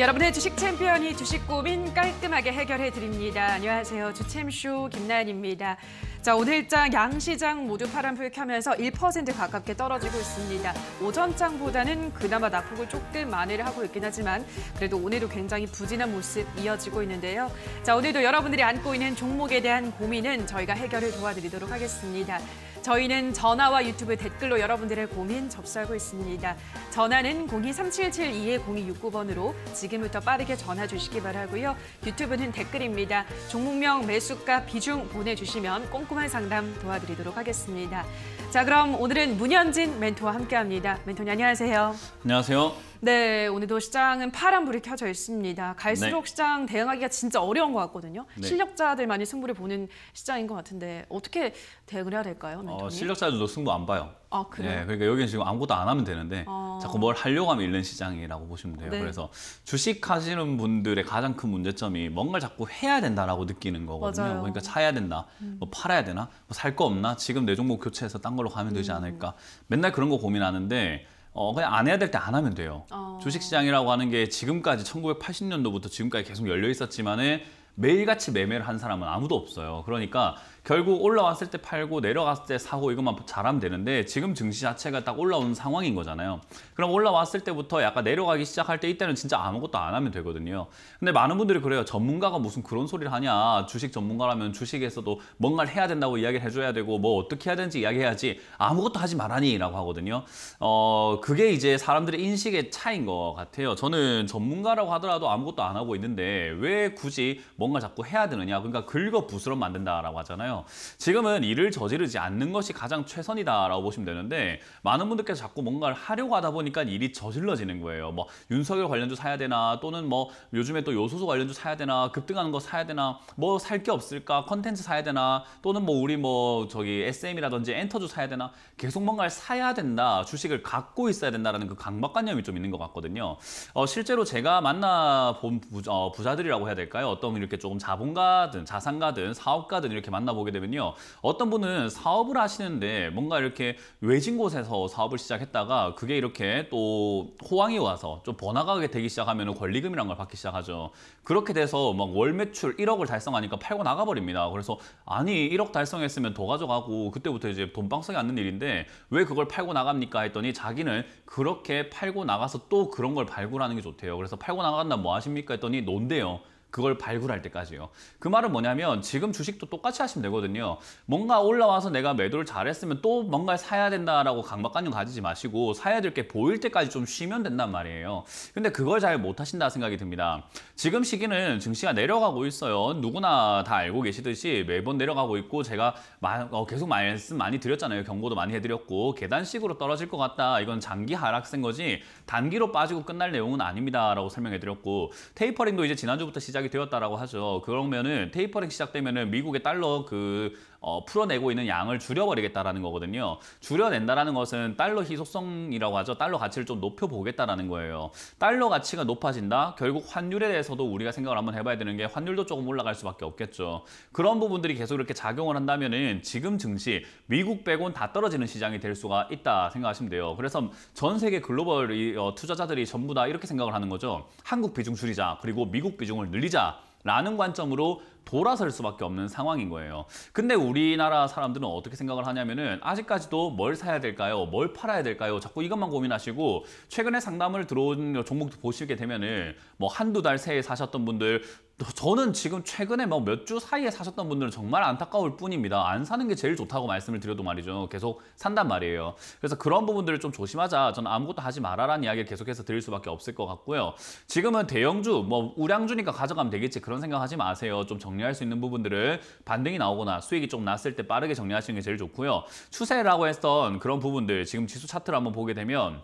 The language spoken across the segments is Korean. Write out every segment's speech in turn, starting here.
여러분의 주식 챔피언이 주식 고민 깔끔하게 해결해 드립니다. 안녕하세요. 주챔쇼 김나연입니다. 자, 오늘장 양시장 모두 파란불 켜면서 1% 가깝게 떨어지고 있습니다. 오전장보다는 그나마 낙폭을 조금 만회를 하고 있긴 하지만 그래도 오늘도 굉장히 부진한 모습 이어지고 있는데요. 자, 오늘도 여러분들이 안고 있는 종목에 대한 고민은 저희가 해결을 도와드리도록 하겠습니다. 저희는 전화와 유튜브 댓글로 여러분들의 고민 접수하고 있습니다. 전화는 023772-0269번으로 지금부터 빠르게 전화 주시기 바라고요. 유튜브는 댓글입니다. 종목명 매수가 비중 보내주시면 꼼꼼한 상담 도와드리도록 하겠습니다. 자 그럼 오늘은 문현진 멘토와 함께합니다. 멘토님 안녕하세요. 안녕하세요. 네, 오늘도 시장은 파란 불이 켜져 있습니다. 갈수록 네. 시장 대응하기가 진짜 어려운 것 같거든요. 네. 실력자들만이 승부를 보는 시장인 것 같은데 어떻게 대응을 해야 될까요? 어, 실력자들도 승부 안 봐요. 아, 그래요? 네, 그러니까 여기는 지금 아무것도 안 하면 되는데 아... 자꾸 뭘 하려고 하면 잃는 시장이라고 보시면 돼요. 네. 그래서 주식 하시는 분들의 가장 큰 문제점이 뭔가를 자꾸 해야 된다라고 느끼는 거거든요. 맞아요. 그러니까 사야 된다, 음. 뭐 팔아야 되나, 뭐 살 거 없나, 지금 내 종목 교체해서 딴 걸로 가면 되지 음. 않을까. 음. 맨날 그런 거 고민하는데 어, 그냥 안 해야 될 때 안 하면 돼요. 어... 주식시장이라고 하는 게 지금까지 1980년도부터 지금까지 계속 열려 있었지만은 매일같이 매매를 한 사람은 아무도 없어요. 그러니까 결국 올라왔을 때 팔고 내려갔을 때 사고 이것만 잘하면 되는데 지금 증시 자체가 딱 올라온 상황인 거잖아요. 그럼 올라왔을 때부터 약간 내려가기 시작할 때 이때는 진짜 아무것도 안 하면 되거든요. 근데 많은 분들이 그래요. 전문가가 무슨 그런 소리를 하냐. 주식 전문가라면 주식에서도 뭔가를 해야 된다고 이야기를 해줘야 되고 뭐 어떻게 해야 되는지 이야기해야지 아무것도 하지 말아니 라고 하거든요. 어 그게 이제 사람들의 인식의 차인 이것 같아요. 저는 전문가라고 하더라도 아무것도 안 하고 있는데 왜 굳이 뭔가 자꾸 해야 되느냐. 그러니까 긁어 부스럼 만든다라고 하잖아요. 있잖아요. 지금은 일을 저지르지 않는 것이 가장 최선이다라고 보시면 되는데 많은 분들께서 자꾸 뭔가를 하려고 하다 보니까 일이 저질러지는 거예요. 뭐 윤석열 관련주 사야 되나 또는 뭐 요즘에 또 요소수 관련주 사야 되나 급등하는 거 사야 되나 뭐 살 게 없을까 컨텐츠 사야 되나 또는 뭐 우리 뭐 저기 SM이라든지 엔터주 사야 되나 계속 뭔가를 사야 된다 주식을 갖고 있어야 된다라는 그 강박관념이 좀 있는 것 같거든요. 어, 실제로 제가 만나본 부자, 어, 부자들이라고 해야 될까요? 어떤 이렇게 조금 자본가든 자산가든 사업가든 이렇게 만나본 보게 되면요. 어떤 분은 사업을 하시는데 뭔가 이렇게 외진 곳에서 사업을 시작했다가 그게 이렇게 또 호황이 와서 좀 번화가게 되기 시작하면 권리금이란 걸 받기 시작하죠. 그렇게 돼서 막 월 매출 1억을 달성하니까 팔고 나가버립니다. 그래서 아니 1억 달성했으면 더 가져가고 그때부터 이제 돈방석이 앉는 일인데 왜 그걸 팔고 나갑니까 했더니 자기는 그렇게 팔고 나가서 또 그런 걸 발굴하는 게 좋대요. 그래서 팔고 나간다 뭐 하십니까 했더니 논대요. 그걸 발굴할 때까지요. 그 말은 뭐냐면 지금 주식도 똑같이 하시면 되거든요. 뭔가 올라와서 내가 매도를 잘했으면 또뭔가 사야 된다라고 강박관념 가지지 마시고 사야 될 게 보일 때까지 좀 쉬면 된단 말이에요. 근데 그걸 잘 못하신다 생각이 듭니다. 지금 시기는 증시가 내려가고 있어요. 누구나 다 알고 계시듯이 매번 내려가고 있고 제가 어, 계속 말씀 많이 드렸잖아요. 경고도 많이 해드렸고 계단식으로 떨어질 것 같다. 이건 장기 하락생 거지 단기로 빠지고 끝날 내용은 아닙니다라고 설명해드렸고 테이퍼링도 이제 지난주부터 시작 시작이 되었다라고 하죠. 그러면은 테이퍼링 시작되면은 미국의 달러 그 어, 풀어내고 있는 양을 줄여버리겠다라는 거거든요. 줄여낸다라는 것은 달러 희소성이라고 하죠. 달러 가치를 좀 높여보겠다라는 거예요. 달러 가치가 높아진다. 결국 환율에 대해서도 우리가 생각을 한번 해봐야 되는 게 환율도 조금 올라갈 수밖에 없겠죠. 그런 부분들이 계속 이렇게 작용을 한다면은 지금 증시 미국 빼곤 다 떨어지는 시장이 될 수가 있다 생각하시면 돼요. 그래서 전 세계 글로벌 어, 투자자들이 전부 다 이렇게 생각을 하는 거죠. 한국 비중 줄이자 그리고 미국 비중을 늘리자. 드자라는 관점으로 돌아설 수밖에 없는 상황인 거예요. 근데 우리나라 사람들은 어떻게 생각을 하냐면은 아직까지도 뭘 사야 될까요? 뭘 팔아야 될까요? 자꾸 이것만 고민하시고 최근에 상담을 들어온 종목도 보시게 되면은 뭐 한두 달 새에 사셨던 분들 저는 지금 최근에 뭐 몇 주 사이에 사셨던 분들은 정말 안타까울 뿐입니다. 안 사는 게 제일 좋다고 말씀을 드려도 말이죠. 계속 산단 말이에요. 그래서 그런 부분들을 좀 조심하자. 저는 아무것도 하지 말아라는 이야기를 계속해서 드릴 수밖에 없을 것 같고요. 지금은 대형주, 뭐 우량주니까 가져가면 되겠지 그런 생각하지 마세요. 좀 정리 정리할 수 있는 부분들을 반등이 나오거나 수익이 좀 났을 때 빠르게 정리하시는 게 제일 좋고요. 추세라고 했던 그런 부분들 지금 지수 차트를 한번 보게 되면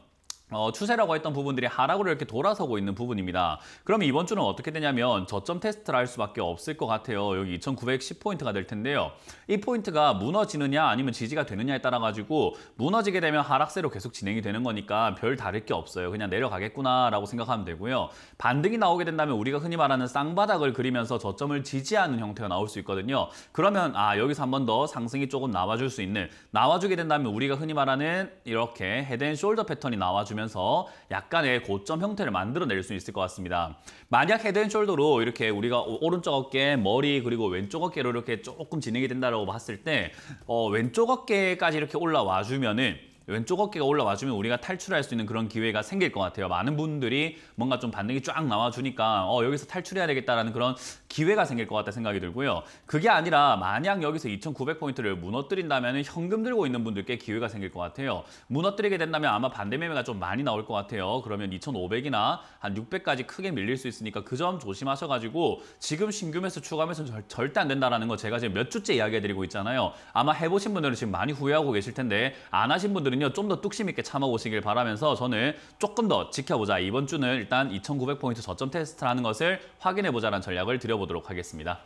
어, 추세라고 했던 부분들이 하락으로 이렇게 돌아서고 있는 부분입니다. 그럼 이번 주는 어떻게 되냐면 저점 테스트를 할 수밖에 없을 것 같아요. 여기 2,910포인트가 될 텐데요. 이 포인트가 무너지느냐 아니면 지지가 되느냐에 따라 가지고 무너지게 되면 하락세로 계속 진행이 되는 거니까 별 다를 게 없어요. 그냥 내려가겠구나라고 생각하면 되고요. 반등이 나오게 된다면 우리가 흔히 말하는 쌍바닥을 그리면서 저점을 지지하는 형태가 나올 수 있거든요. 그러면 아 여기서 한 번 더 상승이 조금 나와줄 수 있는 나와주게 된다면 우리가 흔히 말하는 이렇게 헤드앤숄더 패턴이 나와주면 주면서 약간의 고점 형태를 만들어낼 수 있을 것 같습니다. 만약 헤드앤숄더로 이렇게 우리가 오른쪽 어깨, 머리 그리고 왼쪽 어깨로 이렇게 조금 진행이 된다고 봤을 때 어, 왼쪽 어깨까지 이렇게 올라와주면은 왼쪽 어깨가 올라와주면 우리가 탈출할 수 있는 그런 기회가 생길 것 같아요. 많은 분들이 뭔가 좀 반응이 쫙 나와주니까 어 여기서 탈출해야 되겠다라는 그런 기회가 생길 것 같다 생각이 들고요. 그게 아니라 만약 여기서 2,900포인트를 무너뜨린다면 현금 들고 있는 분들께 기회가 생길 것 같아요. 무너뜨리게 된다면 아마 반대 매매가 좀 많이 나올 것 같아요. 그러면 2,500이나 한 600까지 크게 밀릴 수 있으니까 그 점 조심하셔가지고 지금 신규 매수 추가 매수는 절, 대안 된다라는 거 제가 지금 몇 주째 이야기해드리고 있잖아요. 아마 해보신 분들은 지금 많이 후회하고 계실 텐데 안 하신 분들은 분들은요 좀더 뚝심 있게 참아보시길 바라면서 저는 조금 더 지켜보자. 이번 주는 일단 2,900포인트 저점 테스트라는 것을 확인해보자라는 전략을 드려보도록 하겠습니다.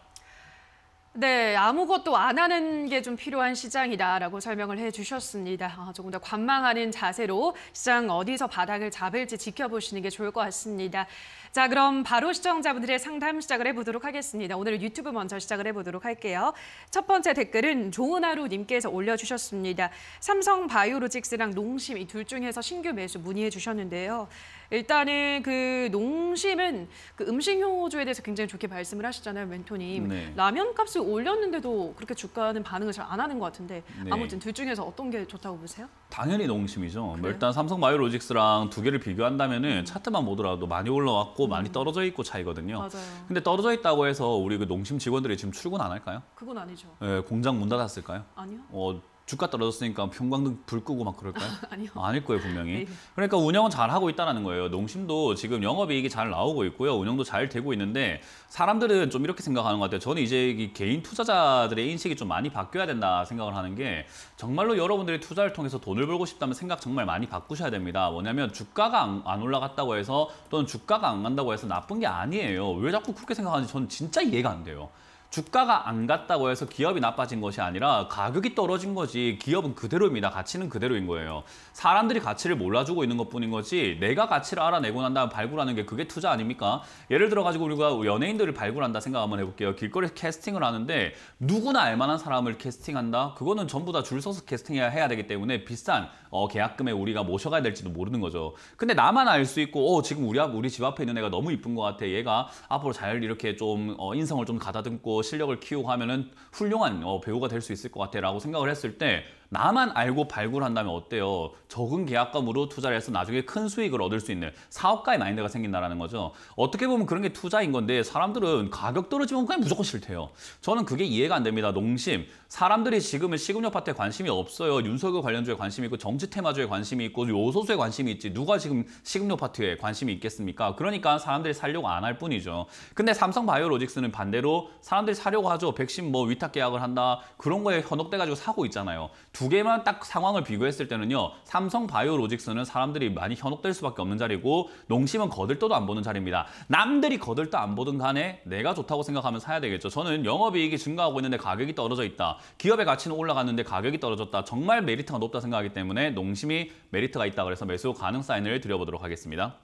네, 아무것도 안 하는 게 좀 필요한 시장이다라고 설명을 해주셨습니다. 아, 조금 더 관망하는 자세로 시장 어디서 바닥을 잡을지 지켜보시는 게 좋을 것 같습니다. 자, 그럼 바로 시청자분들의 상담 시작을 해보도록 하겠습니다. 오늘 유튜브 먼저 시작을 해보도록 할게요. 첫 번째 댓글은 좋은 하루 님께서 올려주셨습니다. 삼성 바이오로직스랑 농심 이 둘 중에서 신규 매수 문의해 주셨는데요. 일단은 그 농심은 그 음식 효조에 대해서 굉장히 좋게 말씀을 하시잖아요, 멘토님. 네. 라면 값을 올렸는데도 그렇게 주가는 반응을 잘 안 하는 것 같은데 네. 아무튼 둘 중에서 어떤 게 좋다고 보세요? 당연히 농심이죠. 그래요? 일단 삼성 바이오로직스랑 두 개를 비교한다면 은 차트만 보더라도 많이 올라왔고 낮고 음. 많이 떨어져 있고 차이거든요. 맞아요. 근데 떨어져 있다고 해서 우리 그 농심 직원들이 지금 출근 안 할까요? 그건 아니죠. 예, 공장 문 닫았을까요? 아니요. 어, 주가 떨어졌으니까 형광등 불 끄고 막 그럴까요? 아니요. 아닐 거예요, 분명히. 네. 그러니까 운영은 잘 하고 있다는 거예요. 농심도 지금 영업이익이 잘 나오고 있고요. 운영도 잘 되고 있는데 사람들은 좀 이렇게 생각하는 것 같아요. 저는 이제 개인 투자자들의 인식이 좀 많이 바뀌어야 된다 생각을 하는 게 정말로 여러분들이 투자를 통해서 돈을 벌고 싶다면 생각 정말 많이 바꾸셔야 됩니다. 뭐냐면 주가가 안 올라갔다고 해서 또는 주가가 안 간다고 해서 나쁜 게 아니에요. 왜 자꾸 그렇게 생각하는지 저는 진짜 이해가 안 돼요. 주가가 안 갔다고 해서 기업이 나빠진 것이 아니라 가격이 떨어진 거지 기업은 그대로입니다. 가치는 그대로인 거예요. 사람들이 가치를 몰라주고 있는 것뿐인 거지 내가 가치를 알아내고 난 다음 발굴하는 게 그게 투자 아닙니까? 예를 들어가지고 우리가 연예인들을 발굴한다 생각 한번 해볼게요. 길거리 캐스팅을 하는데 누구나 알만한 사람을 캐스팅한다? 그거는 전부 다 줄 서서 캐스팅해야 되기 때문에 비싼 어, 계약금에 우리가 모셔가야 될지도 모르는 거죠. 근데 나만 알 수 있고 어, 지금 우리 앞 우리 집 앞에 있는 애가 너무 이쁜 것 같아. 얘가 앞으로 잘 이렇게 좀 어, 인성을 좀 가다듬고 실력을 키우고 하면은 훌륭한 어, 배우가 될 수 있을 것 같아라고 생각을 했을 때 나만 알고 발굴한다면 어때요? 적은 계약금으로 투자를 해서 나중에 큰 수익을 얻을 수 있는 사업가의 마인드가 생긴다는 거죠. 어떻게 보면 그런 게 투자인 건데 사람들은 가격 떨어지면 그냥 무조건 싫대요. 저는 그게 이해가 안 됩니다. 농심. 사람들이 지금은 시급료 파트에 관심이 없어요. 윤석열 관련주에 관심이 있고 정치 테마주에 관심이 있고 요소수에 관심이 있지 누가 지금 시급료 파트에 관심이 있겠습니까? 그러니까 사람들이 살려고 안 할 뿐이죠. 근데 삼성바이오로직스는 반대로 사람들이 사려고 하죠. 백신 뭐 위탁 계약을 한다. 그런 거에 현혹돼가지고 사고 있잖아요. 두 개만 딱 상황을 비교했을 때는요. 삼성 바이오로직스는 사람들이 많이 현혹될 수밖에 없는 자리고 농심은 거들떠도 안 보는 자리입니다. 남들이 거들떠 안 보든 간에 내가 좋다고 생각하면 사야 되겠죠. 저는 영업이익이 증가하고 있는데 가격이 떨어져 있다. 기업의 가치는 올라갔는데 가격이 떨어졌다. 정말 메리트가 높다 생각하기 때문에 농심이 메리트가 있다 그래서 매수 가능 사인을 드려보도록 하겠습니다.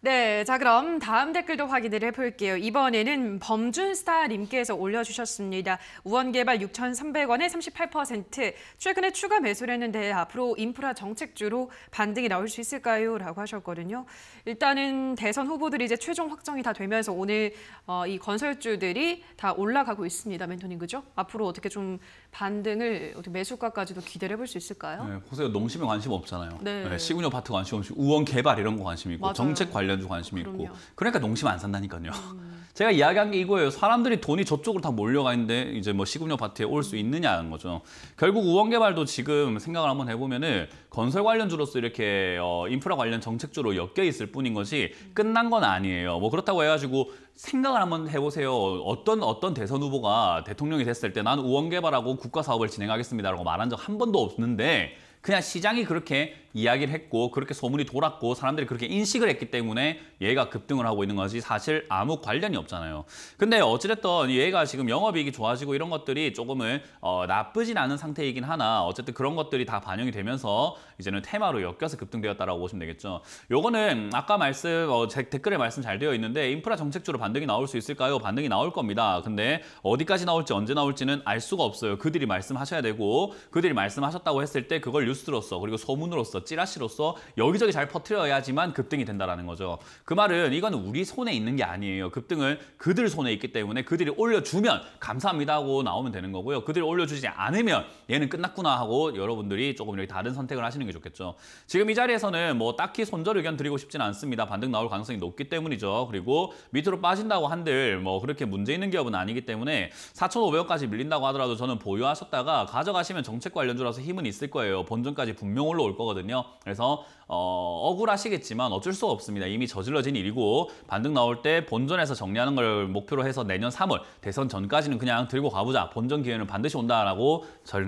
네, 자 그럼 다음 댓글도 확인을 해볼게요. 이번에는 범준스타님께서 올려주셨습니다. 우원개발 6,300원에 38%, 최근에 추가 매수를 했는데 앞으로 인프라 정책주로 반등이 나올 수 있을까요? 라고 하셨거든요. 일단은 대선 후보들이 이제 최종 확정이 다 되면서 오늘 어, 이 건설주들이 다 올라가고 있습니다. 멘토님, 그죠? 앞으로 어떻게 좀 반등을 어떻게 매수가까지도 기대를 해볼 수 있을까요? 네, 보세요 농심에 관심 없잖아요. 네. 네, 시군요 파트 관심 없이 우원 개발 이런 거 관심 있고 맞아요. 정책 관련주 관심 있고 그러니까 농심 안 산다니까요. 음. 제가 이야기한 게 이거예요. 사람들이 돈이 저쪽으로 다 몰려가 있는데 이제 뭐 시군요 파트에올 수 있느냐는 거죠. 결국 우원 개발도 지금 생각을 한번 해보면은 건설 관련주로서 이렇게 어, 인프라 관련 정책주로 엮여 있을 뿐인 것이 음. 끝난 건 아니에요. 뭐 그렇다고 해가지고 생각을 한번 해보세요. 어떤 어떤 대선 후보가 대통령이 됐을 때 난 우원 개발하고 국가 사업을 진행하겠습니다라고 말한 적 한 번도 없는데 그냥 시장이 그렇게 이야기를 했고 그렇게 소문이 돌았고 사람들이 그렇게 인식을 했기 때문에 얘가 급등을 하고 있는 거지 사실 아무 관련이 없잖아요. 근데 어찌됐든 얘가 지금 영업이익이 좋아지고 이런 것들이 조금은 어, 나쁘진 않은 상태이긴 하나 어쨌든 그런 것들이 다 반영이 되면서 이제는 테마로 엮여서 급등되었다라고 보시면 되겠죠. 요거는 아까 말씀 어, 제 댓글에 말씀 잘 되어 있는데 인프라 정책주로 반등이 나올 수 있을까요? 반등이 나올 겁니다. 근데 어디까지 나올지 언제 나올지는 알 수가 없어요. 그들이 말씀하셔야 되고 그들이 말씀하셨다고 했을 때 그걸 뉴스로서 그리고 소문으로서 찌라시로서 여기저기 잘퍼뜨려야지만 급등이 된다라는 거죠. 그 말은 이건 우리 손에 있는 게 아니에요. 급등을 그들 손에 있기 때문에 그들이 올려주면 감사합니다 하고 나오면 되는 거고요. 그들이 올려주지 않으면 얘는 끝났구나 하고 여러분들이 조금 이렇게 다른 선택을 하시는 게 좋겠죠. 지금 이 자리에서는 뭐 딱히 손절 의견 드리고 싶진 않습니다. 반등 나올 가능성이 높기 때문이죠. 그리고 밑으로 빠진다고 한들 뭐 그렇게 문제 있는 기업은 아니기 때문에 4,500원까지 밀린다고 하더라도 저는 보유하셨다가 가져가시면 정책 관련주라서 힘은 있을 거예요. 본전까지 분명 올라올 거거든요. 거거든요. 그래서 어, 억울하시겠지만 어쩔 수 없습니다. 이미 저질러진 일이고 반등 나올 때 본전에서 정리하는 걸 목표로 해서 내년 3월 대선 전까지는 그냥 들고 가보자. 본전 기회는 반드시 온다라고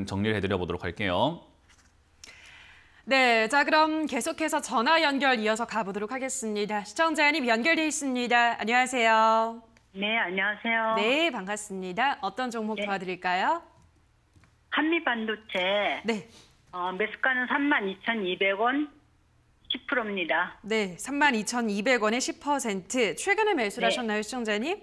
정리를 해드려 보도록 할게요. 네, 자 그럼 계속해서 전화 연결 이어서 가보도록 하겠습니다. 시청자님 연결돼 있습니다. 안녕하세요. 네, 안녕하세요. 네, 반갑습니다. 어떤 종목 네. 도와드릴까요? 한미반도체. 네. 어, 매수가는 32,200원 10%입니다. 네, 32,200원에 10%. 최근에 매수를 네. 하셨나요, 시청자님?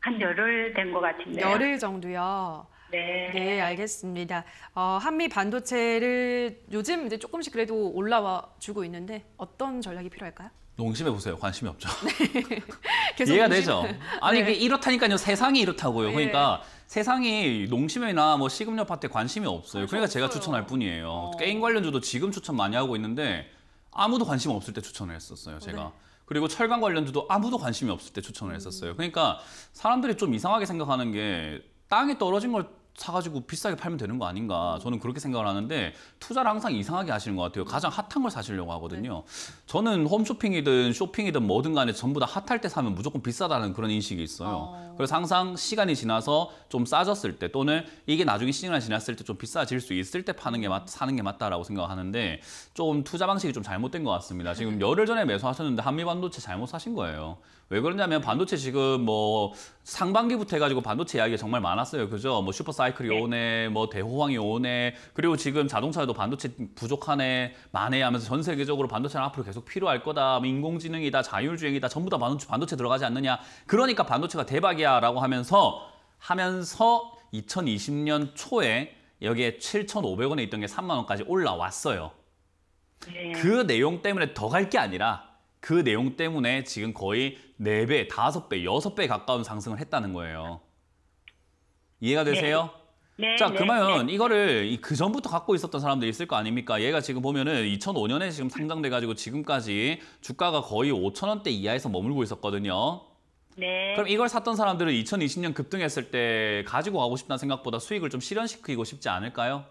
한 열흘 된 것 같은데요. 열흘 정도요. 네. 네, 알겠습니다. 어, 한미 반도체를 요즘 이제 조금씩 그래도 올라와 주고 있는데 어떤 전략이 필요할까요? 농심해 보세요. 관심이 없죠. 네. 이해가 농심. 되죠. 아니 네. 이렇다니까요. 세상이 이렇다고요. 네. 그러니까 세상이 농심이나 뭐 식음료 파트에 관심이 없어요. 그러니까 제가 추천할 뿐이에요. 어. 게임 관련주도 지금 추천 많이 하고 있는데 아무도 관심 없을 때 추천을 했었어요. 제가. 네. 그리고 철강 관련주도 아무도 관심이 없을 때 추천을 했었어요. 음. 그러니까 사람들이 좀 이상하게 생각하는 게 땅이 떨어진 걸 사가지고 비싸게 팔면 되는 거 아닌가 저는 그렇게 생각을 하는데 투자를 항상 이상하게 하시는 것 같아요 가장 핫한 걸 사시려고 하거든요 네. 저는 홈쇼핑이든 쇼핑이든 뭐든 간에 전부 다 핫할 때 사면 무조건 비싸다는 그런 인식이 있어요 어. 그래서 항상 시간이 지나서 좀 싸졌을 때 또는 이게 나중에 시간이 지났을 때 좀 비싸질 수 있을 때 파는 게 맞, 사는 게 맞다라고 생각하는데 좀 투자 방식이 좀 잘못된 것 같습니다 지금 네. 열흘 전에 매수하셨는데 한미반도체 잘못 사신 거예요 왜 그러냐면 반도체 지금 뭐 상반기부터 해가지고 반도체 이야기가 정말 많았어요. 그죠? 뭐 슈퍼사이클이 네. 오네, 뭐 대호황이 오네, 그리고 지금 자동차에도 반도체 부족하네, 만에 하면서 전 세계적으로 반도체는 앞으로 계속 필요할 거다, 뭐 인공지능이다, 자율주행이다, 전부 다 반도체, 반도체 들어가지 않느냐. 그러니까 반도체가 대박이야 라고 하면서 하면서 2020년 초에 여기에 7,500원에 있던 게 3만 원까지 올라왔어요. 네. 그 내용 때문에 더 갈 게 아니라 그 내용 때문에 지금 거의 네배 다섯 배 여섯 배 가까운 상승을 했다는 거예요. 이해가 네. 되세요? 네. 네, 자, 네, 그러면 네. 이거를 그 전부터 갖고 있었던 사람들이 있을 거 아닙니까? 얘가 지금 보면은 2005년에 지금 상장돼가지고 지금까지 주가가 거의 5천 원대 이하에서 머물고 있었거든요. 네. 그럼 이걸 샀던 사람들은 2020년 급등했을 때 가지고 가고 싶다는 생각보다 수익을 좀 실현시키고 싶지 않을까요?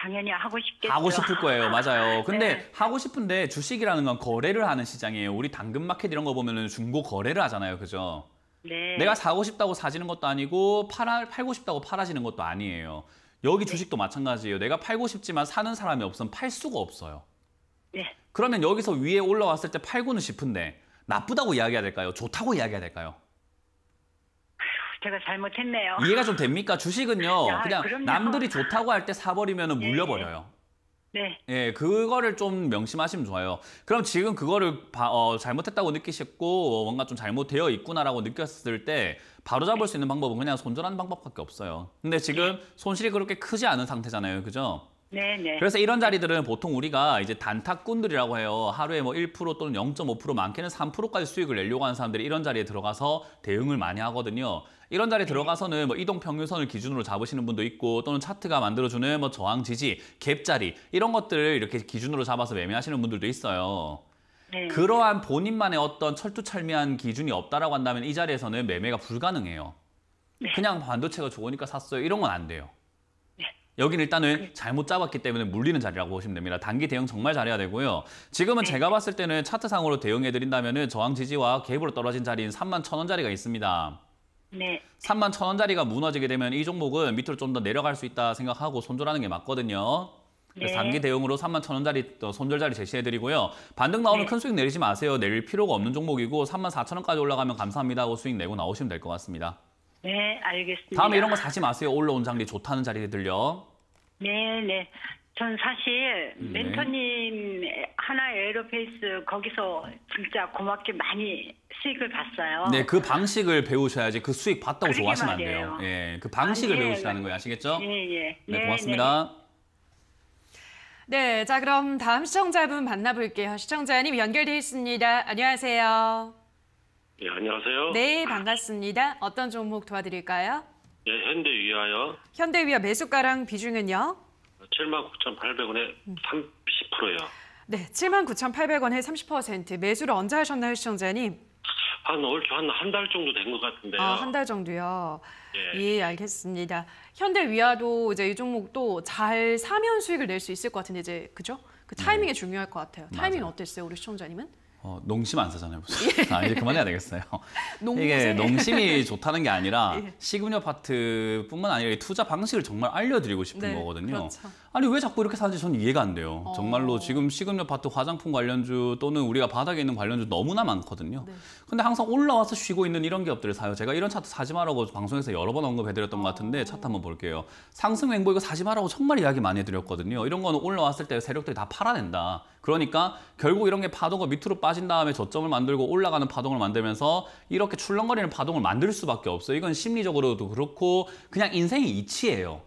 당연히 하고 싶겠죠. 하고 싶을 거예요. 맞아요. 네. 근데 네. 하고 싶은데 주식이라는 건 거래를 하는 시장이에요. 우리 당근 마켓 이런 거 보면은 중고 거래를 하잖아요. 그죠? 네. 내가 사고 싶다고 사지는 것도 아니고 팔아, 팔고 싶다고 팔아지는 것도 아니에요. 여기 네. 주식도 마찬가지예요. 내가 팔고 싶지만 사는 사람이 없으면 팔 수가 없어요. 네. 그러면 여기서 위에 올라왔을 때 팔고는 싶은데 나쁘다고 이야기해야 될까요? 좋다고 이야기해야 될까요? 제가 잘못했네요. 이해가 좀 됩니까? 주식은요. 야, 아, 그냥 그럼요. 남들이 좋다고 할 때 사버리면 네. 물려버려요. 네. 예, 그거를 좀 명심하시면 좋아요. 그럼 지금 그거를 바, 어, 잘못했다고 느끼셨고 어, 뭔가 좀 잘못되어 있구나라고 느꼈을 때 바로 잡을 네. 수 있는 방법은 그냥 손절하는 방법밖에 없어요. 근데 지금 네. 손실이 그렇게 크지 않은 상태잖아요. 그죠? 네네. 그래서 이런 자리들은 보통 우리가 이제 단타꾼들이라고 해요. 하루에 뭐 1% 또는 0.5% 많게는 3%까지 수익을 내려고 하는 사람들이 이런 자리에 들어가서 대응을 많이 하거든요. 이런 자리에 네. 들어가서는 뭐 이동 평균선을 기준으로 잡으시는 분도 있고 또는 차트가 만들어주는 뭐 저항 지지, 갭 자리 이런 것들을 이렇게 기준으로 잡아서 매매하시는 분들도 있어요. 네. 그러한 본인만의 어떤 철두철미한 기준이 없다라고 한다면 이 자리에서는 매매가 불가능해요. 네. 그냥 반도체가 좋으니까 샀어요. 이런 건 안 돼요. 여기는 일단은 네. 잘못 잡았기 때문에 물리는 자리라고 보시면 됩니다. 단기 대응 정말 잘해야 되고요. 지금은 네. 제가 봤을 때는 차트상으로 대응해드린다면 저항 지지와 갭으로 떨어진 자리인 3만 1천 원짜리가 있습니다. 네. 3만 1천 원짜리가 무너지게 되면 이 종목은 밑으로 좀 더 내려갈 수 있다 생각하고 손절하는 게 맞거든요. 네. 단기 대응으로 3만 1천 원짜리 손절자리 제시해드리고요. 반등 나오면 네. 큰 수익 내리지 마세요. 내릴 필요가 없는 종목이고 3만 4천 원까지 올라가면 감사합니다 하고 수익 내고 나오시면 될 것 같습니다. 네, 알겠습니다. 다음에 이런 거 사지 마세요. 올라온 장리 좋다는 자리에 들려. 네, 네. 전 사실 네. 멘토님 하나 에어로페이스 거기서 진짜 고맙게 많이 수익을 봤어요. 네, 그 방식을 배우셔야지 그 수익 봤다고 좋아하시면 안 돼요. 예, 그 방식을 아, 예, 배우시라는 거예요. 아시겠죠? 예, 예. 네, 네 고맙습니다. 네. 네, 자 그럼 다음 시청자분 만나볼게요. 시청자님 연결돼 있습니다. 안녕하세요. 예, 안녕하세요. 네, 반갑습니다. 어떤 종목 도와드릴까요? 예, 현대위하여 현대위아 매수가랑 비중은요? 79,800원에 3 0요 네, 79,800원에 30% 매수를 언제 하셨나요, 시청자님? 한 얼추 한한 달 정도 된 것 같은데요. 아, 한달 정도요. 예. 예. 알겠습니다. 현대위아도 이제 이 종목도 잘 사면 수익을 낼 수 있을 것 같은데 이제 그죠? 그 타이밍이 네. 중요할 것 같아요. 타이밍 어땠어요, 우리 시청자님은? 어, 농심 안 사잖아요. 예. 아, 이제 그만해야 되겠어요. 이게 농심이 예. 좋다는 게 아니라 예. 식음료 파트뿐만 아니라 투자 방식을 정말 알려드리고 싶은 네, 거거든요. 그렇죠. 아니 왜 자꾸 이렇게 사는지 저는 이해가 안 돼요. 어... 정말로 지금 시음료 파트 화장품 관련주 또는 우리가 바닥에 있는 관련주 너무나 많거든요. 네. 근데 항상 올라와서 쉬고 있는 이런 기업들을 사요. 제가 이런 차트 사지 말라고 방송에서 여러 번 언급해드렸던 것 같은데 어. 차트 한번 볼게요. 상승 횡보 이거 사지 말라고 정말 이야기 많이 해드렸거든요. 이런 거는 올라왔을 때 세력들이 다 팔아낸다. 그러니까 결국 이런 게 파도가 밑으로 빠진 다음에 저점을 만들고 올라가는 파동을 만들면서 이렇게 출렁거리는 파동을 만들 수밖에 없어요. 이건 심리적으로도 그렇고 그냥 인생의 이치예요.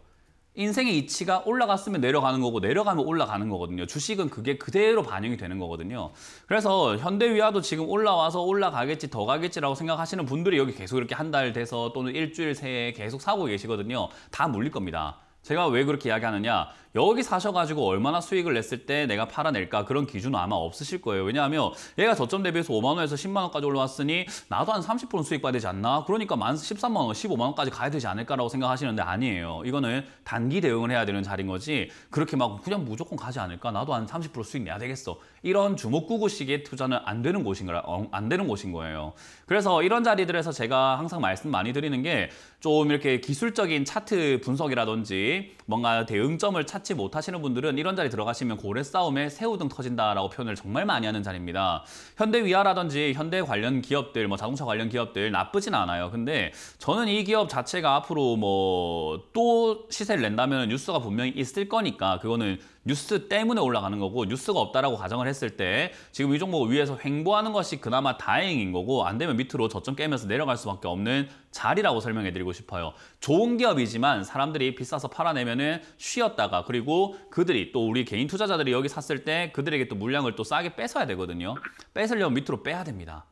인생의 이치가 올라갔으면 내려가는 거고 내려가면 올라가는 거거든요. 주식은 그게 그대로 반영이 되는 거거든요. 그래서 현대위아도 지금 올라와서 올라가겠지 더 가겠지라고 생각하시는 분들이 여기 계속 이렇게 한 달 돼서 또는 일주일 새에 계속 사고 계시거든요. 다 물릴 겁니다. 제가 왜 그렇게 이야기하느냐 여기 사셔가지고 얼마나 수익을 냈을 때 내가 팔아낼까 그런 기준은 아마 없으실 거예요. 왜냐하면 얘가 저점 대비해서 5만 원에서 10만 원까지 올라왔으니 나도 한 30% 수익 봐야 되지 않나? 그러니까 만 13만 원, 15만 원까지 가야 되지 않을까라고 생각하시는데 아니에요. 이거는 단기 대응을 해야 되는 자리인 거지 그렇게 막 그냥 무조건 가지 않을까? 나도 한 30% 수익 내야 되겠어. 이런 주먹구구식의 투자는 안 되는 곳인가? 어, 안 되는 곳인 거예요. 그래서 이런 자리들에서 제가 항상 말씀 많이 드리는 게 좀 이렇게 기술적인 차트 분석이라든지 뭔가 대응점을 찾 찾지 못하시는 분들은 이런 자리 들어가시면 고래 싸움에 새우 등 터진다라고 표현을 정말 많이 하는 자리입니다. 현대위아라든지 현대 관련 기업들, 뭐 자동차 관련 기업들 나쁘진 않아요. 근데 저는 이 기업 자체가 앞으로 뭐 또 시세를 낸다면 뉴스가 분명히 있을 거니까 그거는 뉴스 때문에 올라가는 거고 뉴스가 없다라고 가정을 했을 때 지금 이 종목 위에서 횡보하는 것이 그나마 다행인 거고 안 되면 밑으로 저점 깨면서 내려갈 수밖에 없는 자리라고 설명해드리고 싶어요. 좋은 기업이지만 사람들이 비싸서 팔아내면은 쉬었다가 그리고 그들이 또 우리 개인 투자자들이 여기 샀을 때 그들에게 또 물량을 또 싸게 뺏어야 되거든요. 뺏으려면 밑으로 빼야 됩니다.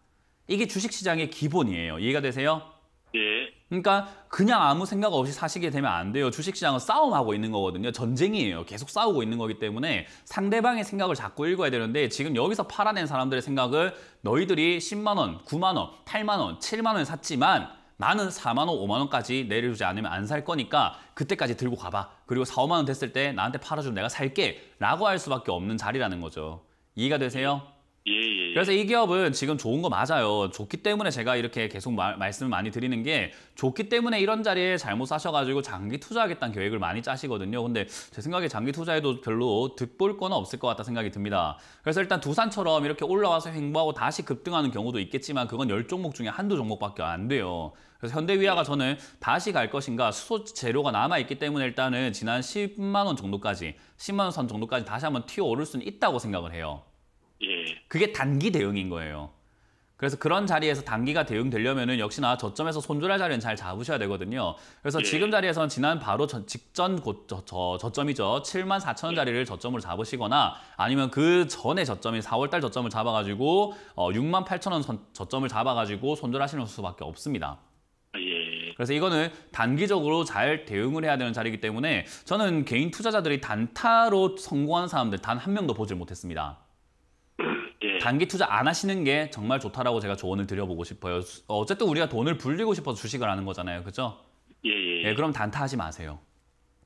이게 주식시장의 기본이에요. 이해가 되세요? 예. 그러니까 그냥 아무 생각 없이 사시게 되면 안 돼요. 주식시장은 싸움하고 있는 거거든요. 전쟁이에요. 계속 싸우고 있는 거기 때문에 상대방의 생각을 자꾸 읽어야 되는데 지금 여기서 팔아낸 사람들의 생각을 너희들이 10만 원, 9만 원, 8만 원, 7만 원에 샀지만 나는 4만 원, 5만 원까지 내려주지 않으면 안 살 거니까 그때까지 들고 가봐. 그리고 4, 5만 원 됐을 때 나한테 팔아주면 내가 살게 라고 할 수밖에 없는 자리라는 거죠. 이해가 되세요? 예, 예, 예, 그래서 이 기업은 지금 좋은 거 맞아요. 좋기 때문에 제가 이렇게 계속 마, 말씀을 많이 드리는 게 좋기 때문에 이런 자리에 잘못 사셔가지고 장기 투자하겠다는 계획을 많이 짜시거든요. 근데 제 생각에 장기 투자에도 별로 득볼 건 없을 것 같다 생각이 듭니다. 그래서 일단 두산처럼 이렇게 올라와서 횡보하고 다시 급등하는 경우도 있겠지만 그건 열 종목 중에 한두 종목밖에 안 돼요. 그래서 현대위아가 저는 다시 갈 것인가 수소 재료가 남아있기 때문에 일단은 지난 10만 원 정도까지 10만 원 선 정도까지 다시 한번 튀어 오를 수는 있다고 생각을 해요. 예. 그게 단기 대응인 거예요. 그래서 그런 자리에서 단기가 대응되려면은 역시나 저점에서 손절할 자리는 잘 잡으셔야 되거든요. 그래서 예. 지금 자리에서는 지난 바로 저, 직전 고, 저, 저, 저점이죠. 7만 4천 원 예. 자리를 저점으로 잡으시거나 아니면 그 전에 저점이 4월달 저점을 잡아가지고 어, 6만 8천 원 선, 저점을 잡아가지고 손절하시는 수밖에 없습니다. 예. 그래서 이거는 단기적으로 잘 대응을 해야 되는 자리이기 때문에 저는 개인 투자자들이 단타로 성공하는 사람들 단 한 명도 보질 못했습니다. 예. 단기 투자 안 하시는 게 정말 좋다라고 제가 조언을 드려보고 싶어요. 어, 어쨌든 우리가 돈을 불리고 싶어서 주식을 하는 거잖아요. 그죠? 예, 예. 예, 예 그럼 단타하지 마세요.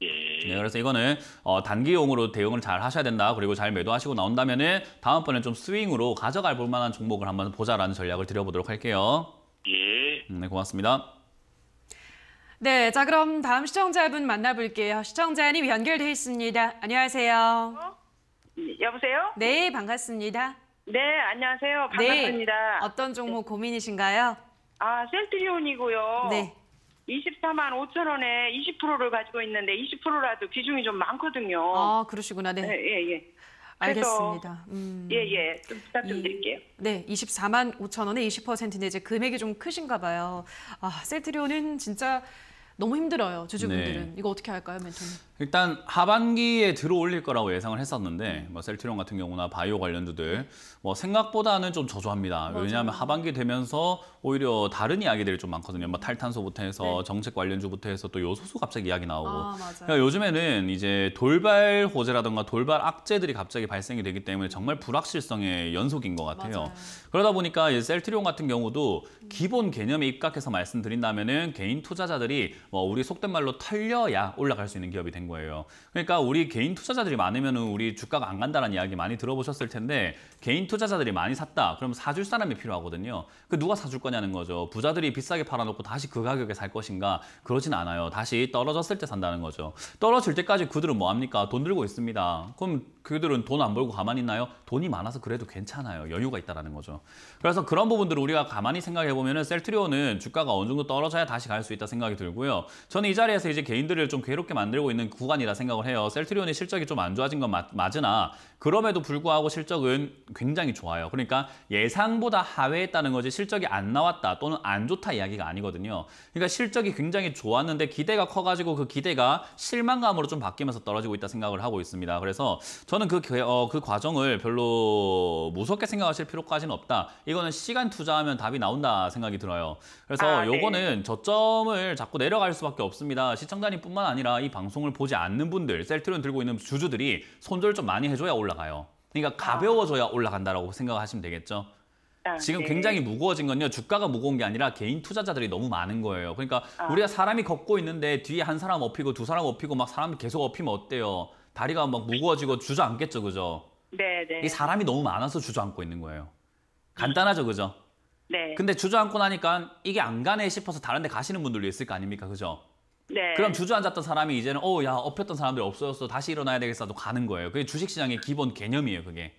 예. 네, 그래서 이거는 어, 단기용으로 대응을 잘 하셔야 된다. 그리고 잘 매도하시고 나온다면은 다음번에 좀 스윙으로 가져갈 볼만한 종목을 한번 보자라는 전략을 드려보도록 할게요. 예. 음, 네, 고맙습니다. 네, 자 그럼 다음 시청자분 만나볼게요. 시청자님 연결돼 있습니다. 안녕하세요. 어? 여보세요? 네, 반갑습니다. 네, 안녕하세요. 네, 반갑습니다. 네. 어떤 종목 고민이신가요? 아, 셀트리온이고요. 네. 24만 5천 원에 20%를 가지고 있는데 20%라도 비중이 좀 많거든요. 아, 그러시구나. 네. 네 예, 예. 알겠습니다. 음. 예, 예. 좀 부탁 좀 이, 드릴게요. 네, 24만 5천 원에 20%인데 이제 금액이 좀 크신가 봐요. 아, 셀트리온은 진짜 너무 힘들어요. 주주분들은. 네. 이거 어떻게 할까요, 멘토님? 일단 하반기에 들어올릴 거라고 예상을 했었는데 뭐 셀트리온 같은 경우나 바이오 관련주들 뭐 생각보다는 좀 저조합니다. 맞아요. 왜냐하면 하반기 되면서 오히려 다른 이야기들이 좀 많거든요. 뭐 탈탄소부터 해서 네. 정책 관련주부터 해서 또 요소수 갑자기 이야기 나오고 아, 그러니까 요즘에는 이제 돌발 호재라든가 돌발 악재들이 갑자기 발생이 되기 때문에 정말 불확실성의 연속인 것 같아요. 맞아요. 그러다 보니까 이 셀트리온 같은 경우도 기본 개념에 입각해서 말씀드린다면은 개인 투자자들이 뭐 우리 속된 말로 털려야 올라갈 수 있는 기업이 된된 거예요. 그러니까 우리 개인 투자자들이 많으면 우리 주가가 안 간다는 이야기 많이 들어보셨을 텐데 개인 투자자들이 많이 샀다. 그럼 사줄 사람이 필요하거든요. 그 누가 사줄 거냐는 거죠. 부자들이 비싸게 팔아놓고 다시 그 가격에 살 것인가 그러진 않아요. 다시 떨어졌을 때 산다는 거죠. 떨어질 때까지 그들은 뭐합니까? 돈 들고 있습니다. 그럼 그들은 돈 안 벌고 가만히 있나요? 돈이 많아서 그래도 괜찮아요. 여유가 있다는 거죠. 그래서 그런 부분들을 우리가 가만히 생각해보면 셀트리온은 주가가 어느 정도 떨어져야 다시 갈 수 있다 생각이 들고요. 저는 이 자리에서 이제 개인들을 좀 괴롭게 만들고 있는 구간이라 생각을 해요. 셀트리온이 실적이 좀 안 좋아진 건 맞, 맞으나 그럼에도 불구하고 실적은 굉장히 좋아요. 그러니까 예상보다 하회했다는 거지 실적이 안 나왔다 또는 안 좋다 이야기가 아니거든요. 그러니까 실적이 굉장히 좋았는데 기대가 커가지고 그 기대가 실망감으로 좀 바뀌면서 떨어지고 있다 생각을 하고 있습니다. 그래서 저는 그, 어, 그 과정을 별로 무섭게 생각하실 필요까지는 없다. 이거는 시간 투자하면 답이 나온다 생각이 들어요. 그래서 아, 네. 요거는 저점을 자꾸 내려갈 수밖에 없습니다. 시청자님뿐만 아니라 이 방송을 보지 않는 분들, 셀트론 들고 있는 주주들이 손절 좀 많이 해줘야 올 올라가요. 그러니까 가벼워져야 올라간다라고 생각하시면 되겠죠. 아, 지금 네. 굉장히 무거워진 건요. 주가가 무거운 게 아니라 개인 투자자들이 너무 많은 거예요. 그러니까 아. 우리가 사람이 걷고 있는데 뒤에 한 사람 업히고 두 사람 업히고 막 사람이 계속 업히면 어때요? 다리가 막 무거워지고 주저앉겠죠, 그죠? 네, 네. 이 사람이 너무 많아서 주저앉고 있는 거예요. 간단하죠, 그죠? 네. 근데 주저앉고 나니까 이게 안 가네 싶어서 다른 데 가시는 분들도 있을 거 아닙니까, 그죠? 네. 그럼 주저앉았던 사람이 이제는 어, 야, 엎였던 사람들이 없어졌어. 다시 일어나야 되겠어. 도 가는 거예요. 그게 주식시장의 기본 개념이에요, 그게.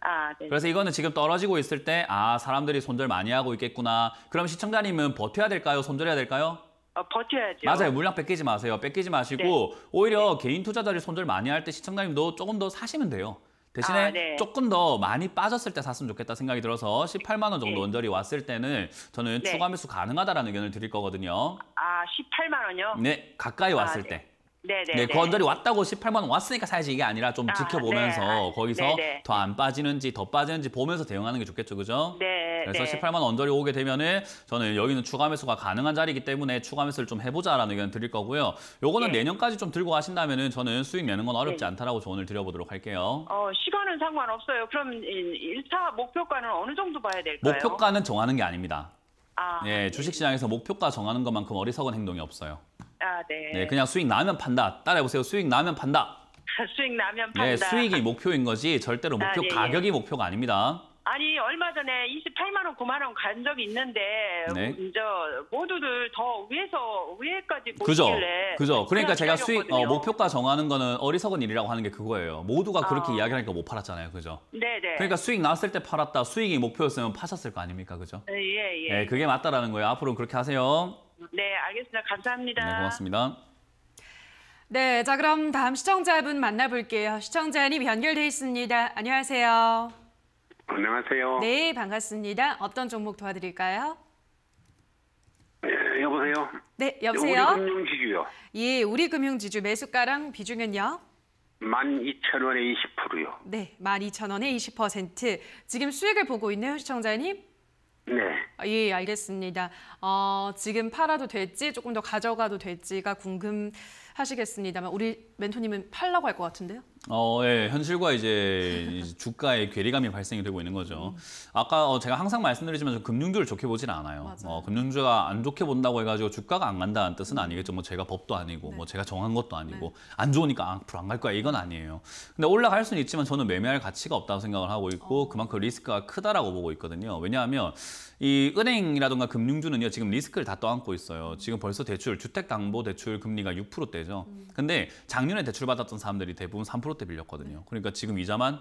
아, 네. 그래서 이거는 지금 떨어지고 있을 때 아, 사람들이 손절 많이 하고 있겠구나. 그럼 시청자님은 버텨야 될까요? 손절해야 될까요? 어, 버텨야죠. 맞아요. 물량 뺏기지 마세요. 뺏기지 마시고 네. 오히려 개인 투자자들이 손절 많이 할 때 시청자님도 조금 더 사시면 돼요. 대신에 아, 네. 조금 더 많이 빠졌을 때 샀으면 좋겠다 생각이 들어서 18만 원 정도 네. 언저리 왔을 때는 저는 네. 추가 매수 가능하다라는 의견을 드릴 거거든요. 아, 18만 원요? 네, 가까이 아, 왔을 아, 때. 네네. 네, 그 네, 언저리 네, 왔다고 18만 원 왔으니까 사야지 이게 아니라 좀 아, 지켜보면서 아, 거기서 더 안 빠지는지 더 빠지는지 보면서 대응하는 게 좋겠죠, 그죠? 네. 그래서 네. 18만 원저리 오게 되면은 저는 여기는 추가 매수가 가능한 자리이기 때문에 추가 매수를 좀 해보자라는 의견 드릴 거고요. 요거는 네. 내년까지 좀 들고 가신다면은 저는 수익 내는 건 어렵지 예. 않다라고 조언을 드려보도록 할게요. 어, 시간은 상관없어요. 그럼 1차 목표가는 어느 정도 봐야 될까요? 목표가는 정하는 게 아닙니다. 아 예, 아, 예, 주식시장에서 목표가 정하는 것만큼 어리석은 행동이 없어요. 아, 네. 네, 그냥 수익 나면 판다. 따라해보세요. 수익 나면 판다. 수익 나면 네, 판다. 네, 수익이 목표인 거지 절대로 아, 목표 아, 예, 가격이 목표가 아닙니다. 아니 얼마 전에 28만 원, 9만 원간 적이 있는데 네. 저 모두들 더 위에서 위에까지 그죠. 그죠. 네, 그러니까 제가 수익 어, 목표가 정하는 거는 어리석은 일이라고 하는 게 그거예요. 모두가 그렇게 아. 이야기하니까 못 팔았잖아요. 그죠? 네, 네. 그러니까 수익 나왔을 때 팔았다. 수익이 목표였으면 파셨을 거 아닙니까? 그죠? 네, 예, 예. 네, 그게 맞다라는 거예요. 앞으로 그렇게 하세요. 네, 알겠습니다. 감사합니다. 네, 고맙습니다. 네, 자 그럼 다음 시청자분 만나볼게요. 시청자님 연결돼 있습니다. 안녕하세요. 안녕하세요. 네, 반갑습니다. 어떤 종목 도와드릴까요? 네, 여보세요. 네, 여보세요. 예, 우리 금융지주요. 예, 우리 금융지주 매수가랑 비중은요? 12,000원에 20%요. 네, 12,000원에 20%. 지금 수익을 보고 있네요, 시청자님? 네. 아, 예, 알겠습니다. 어, 지금 팔아도 될지 조금 더 가져가도 될지가 궁금하시겠습니다만 우리 멘토님은 팔라고 할 것 같은데요? 어, 예, 현실과 이제 주가의 괴리감이 발생이 되고 있는 거죠. 아까 어, 제가 항상 말씀드리지만 금융주를 좋게 보진 않아요. 어, 금융주가 안 좋게 본다고 해가지고 주가가 안 간다는 뜻은 음. 아니겠죠. 뭐 제가 법도 아니고, 네. 뭐 제가 정한 것도 아니고, 네. 안 좋으니까 앞으로 아, 안갈 거야 이건 아니에요. 근데 올라갈 수는 있지만 저는 매매할 가치가 없다고 생각을 하고 있고, 어. 그만큼 리스크가 크다라고 보고 있거든요. 왜냐하면 이 은행이라든가 금융주는요 지금 리스크를 다 떠안고 있어요. 지금 벌써 대출 주택 담보 대출 금리가 6%대죠. 음. 근데 작년 작년에 대출받았던 사람들이 대부분 3%대 빌렸거든요. 네. 그러니까 지금 이자만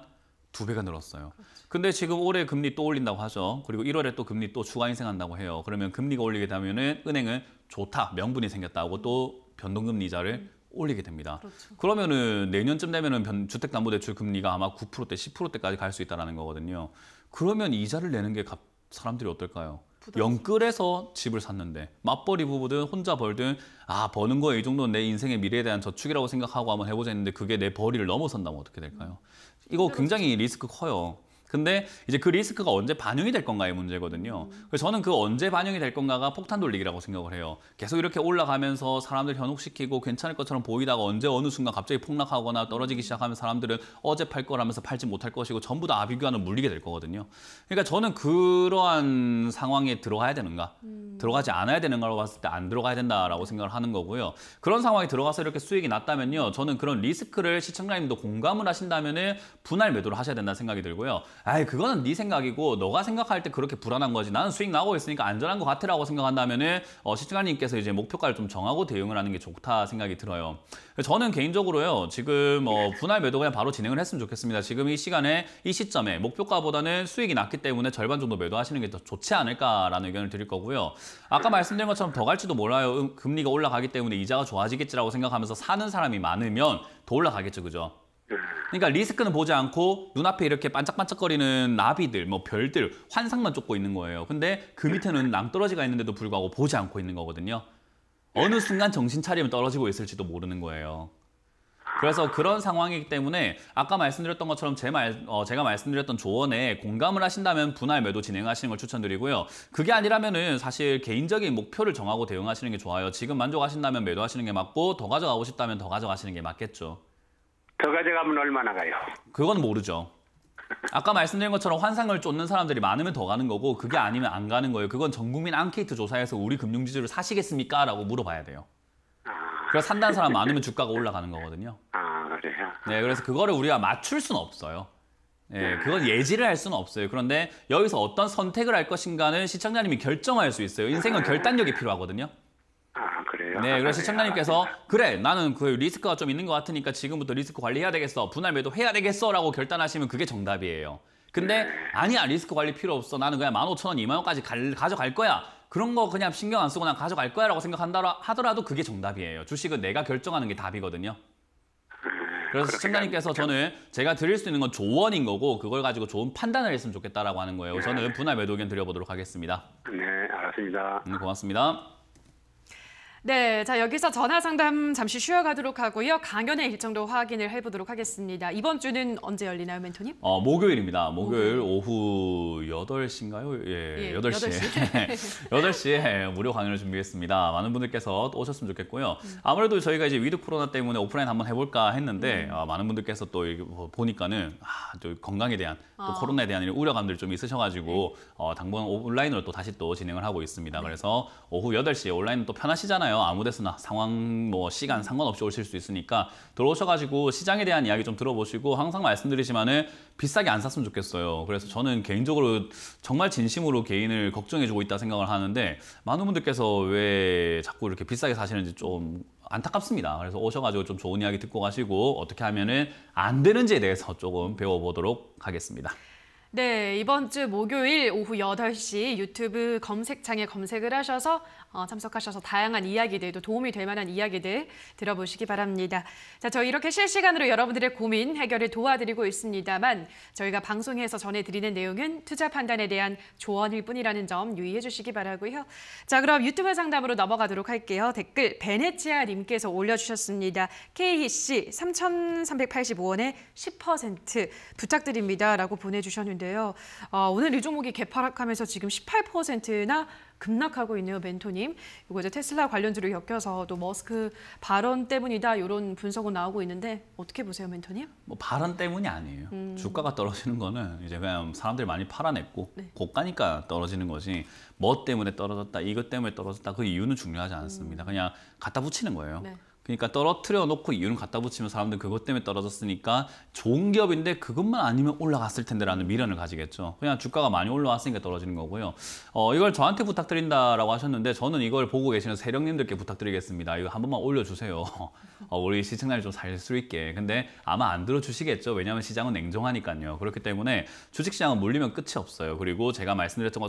두 배가 늘었어요. 그렇 근데 지금 올해 금리 또 올린다고 하죠. 그리고 1월에 또 금리 또 추가 인생한다고 해요. 그러면 금리가 올리게 되면은 행은 좋다, 명분이 생겼다고 또 변동금리 이자를 음. 올리게 됩니다. 그렇죠. 그러면은 내년쯤 되면은 주택담보대출 금리가 아마 9%대, 10%대까지 갈 수 있다라는 거거든요. 그러면 이자를 내는 게 사람들이 어떨까요? 영끌에서 집을 샀는데 맞벌이 부부든 혼자 벌든 아 버는 거에 이 정도는 내 인생의 미래에 대한 저축이라고 생각하고 한번 해보자 했는데 그게 내 벌이를 넘어선다면 어떻게 될까요? 이거 그렇죠. 굉장히 리스크 커요. 근데 이제 그 리스크가 언제 반영이 될 건가의 문제거든요. 그래서 저는 그 언제 반영이 될 건가가 폭탄 돌리기라고 생각을 해요. 계속 이렇게 올라가면서 사람들 현혹시키고 괜찮을 것처럼 보이다가 언제 어느 순간 갑자기 폭락하거나 떨어지기 시작하면 사람들은 어제 팔 거라면서 팔지 못할 것이고 전부 다비교하을 물리게 될 거거든요. 그러니까 저는 그러한 상황에 들어가야 되는가, 음. 들어가지 않아야 되는가로 봤을 때 안 들어가야 된다라고 생각을 하는 거고요. 그런 상황에 들어가서 이렇게 수익이 났다면요. 저는 그런 리스크를 시청자님도 공감을 하신다면 분할 매도를 하셔야 된다는 생각이 들고요. 아이 그거는 네 생각이고 너가 생각할 때 그렇게 불안한 거지 나는 수익 나고 있으니까 안전한 것 같으라고 생각한다면 어, 시청자님께서 이제 목표가를 좀 정하고 대응을 하는 게 좋다 생각이 들어요. 저는 개인적으로요 지금 어, 분할 매도 그냥 바로 진행을 했으면 좋겠습니다. 지금 이 시간에 이 시점에 목표가보다는 수익이 낮기 때문에 절반 정도 매도하시는 게 더 좋지 않을까라는 의견을 드릴 거고요. 아까 말씀드린 것처럼 더 갈지도 몰라요. 음, 금리가 올라가기 때문에 이자가 좋아지겠지라고 생각하면서 사는 사람이 많으면 더 올라가겠죠, 그죠? 그러니까 리스크는 보지 않고 눈앞에 이렇게 반짝반짝거리는 나비들, 뭐 별들, 환상만 쫓고 있는 거예요. 근데 그 밑에는 낭떠러지가 있는데도 불구하고 보지 않고 있는 거거든요. 어느 순간 정신 차리면 떨어지고 있을지도 모르는 거예요. 그래서 그런 상황이기 때문에 아까 말씀드렸던 것처럼 제 말, 어, 제가 말씀드렸던 조언에 공감을 하신다면 분할 매도 진행하시는 걸 추천드리고요. 그게 아니라면은 사실 개인적인 목표를 정하고 대응하시는 게 좋아요. 지금 만족하신다면 매도하시는 게 맞고 더 가져가고 싶다면 더 가져가시는 게 맞겠죠. 더 그 가져가면 얼마나 가요? 그건 모르죠. 아까 말씀드린 것처럼 환상을 쫓는 사람들이 많으면 더 가는 거고 그게 아니면 안 가는 거예요. 그건 전국민 앙케이트 조사에서 우리 금융지주를 사시겠습니까? 라고 물어봐야 돼요. 아. 그래서 산다는 사람 많으면 주가가 올라가는 거거든요. 아, 그래요? 네, 그래서 그거를 우리가 맞출 수는 없어요. 예, 그건 예지를 할 수는 없어요. 그런데 여기서 어떤 선택을 할 것인가는 시청자님이 결정할 수 있어요. 인생은 아. 결단력이 필요하거든요. 아, 그래요? 네, 그래서 시청님께서 그래 나는 그 리스크가 좀 있는 것 같으니까 지금부터 리스크 관리해야 되겠어 분할 매도 해야 되겠어라고 결단하시면 그게 정답이에요. 근데 네. 아니야 리스크 관리 필요 없어 나는 그냥 1 5 0 0 0원2만 원까지 가져갈 거야 그런 거 그냥 신경 안 쓰고 난 가져갈 거야 라고 생각한다 하더라도 그게 정답이에요. 주식은 내가 결정하는 게 답이거든요. 아, 그래서 시청자님께서 저는 제가 드릴 수 있는 건 조언인 거고 그걸 가지고 좋은 판단을 했으면 좋겠다라고 하는 거예요. 저는 네. 분할 매도 의견 드려보도록 하겠습니다. 네, 알았습니다. 네, 고맙습니다. 네, 자 여기서 전화 상담 잠시 쉬어가도록 하고요. 강연의 일정도 확인을 해보도록 하겠습니다. 이번 주는 언제 열리나요, 멘토님? 어, 목요일입니다. 목요일 오후 8시인가요? 예, 예 8시. 8시. 에 무료 강연을 준비했습니다. 많은 분들께서 또 오셨으면 좋겠고요. 음. 아무래도 저희가 이제 위드 코로나 때문에 오프라인 한번 해볼까 했는데 음. 아, 많은 분들께서 또 뭐 보니까는 아, 또 건강에 대한 또 아. 코로나에 대한 우려감들 좀 있으셔가지고 네. 어, 당분 온라인으로 또 다시 또 진행을 하고 있습니다. 네. 그래서 오후 8시에 온라인은 또 편하시잖아요. 괜찮아요. 아무 데서나 상황, 뭐 시간 상관없이 오실 수 있으니까 들어오셔가지고 시장에 대한 이야기 좀 들어보시고 항상 말씀드리지만은 비싸게 안 샀으면 좋겠어요. 그래서 저는 개인적으로 정말 진심으로 개인을 걱정해주고 있다 생각을 하는데 많은 분들께서 왜 자꾸 이렇게 비싸게 사시는지 좀 안타깝습니다. 그래서 오셔가지고 좀 좋은 이야기 듣고 가시고 어떻게 하면은 안 되는지에 대해서 조금 배워보도록 하겠습니다. 네, 이번 주 목요일 오후 8시 유튜브 검색창에 검색을 하셔서 어, 참석하셔서 다양한 이야기들도 도움이 될 만한 이야기들 들어보시기 바랍니다. 자, 저희 이렇게 실시간으로 여러분들의 고민 해결을 도와드리고 있습니다만 저희가 방송에서 전해드리는 내용은 투자 판단에 대한 조언일 뿐이라는 점 유의해 주시기 바라고요. 자, 그럼 유튜브 상담으로 넘어가도록 할게요. 댓글 베네치아 님께서 올려주셨습니다. KC 3,385원에 10% 부탁드립니다라고 보내주셨는데 있는데요. 아, 오늘 이 종목이 개파락하면서 지금 18%나 급락하고 있네요, 멘토님. 이거 이제 테슬라 관련주를 엮여서 또 머스크 발언 때문이다 이런 분석은 나오고 있는데 어떻게 보세요, 멘토님? 뭐 발언 때문이 아니에요. 음... 주가가 떨어지는 거는 이제 그냥 사람들이 많이 팔아냈고 네. 고가니까 떨어지는 거지 뭐 때문에 떨어졌다, 이것 때문에 떨어졌다 그 이유는 중요하지 않습니다. 음... 그냥 갖다 붙이는 거예요. 네. 그러니까 떨어뜨려 놓고 이유는 갖다 붙이면 사람들 그것 때문에 떨어졌으니까 좋은 기업인데 그것만 아니면 올라갔을 텐데라는 미련을 가지겠죠. 그냥 주가가 많이 올라왔으니까 떨어지는 거고요. 어, 이걸 저한테 부탁드린다라고 하셨는데 저는 이걸 보고 계시는 세령님들께 부탁드리겠습니다. 이거 한 번만 올려주세요. 어, 우리 시청자를 좀살 수 있게. 근데 아마 안 들어주시겠죠. 왜냐하면 시장은 냉정하니까요. 그렇기 때문에 주식시장은 물리면 끝이 없어요. 그리고 제가 말씀드렸던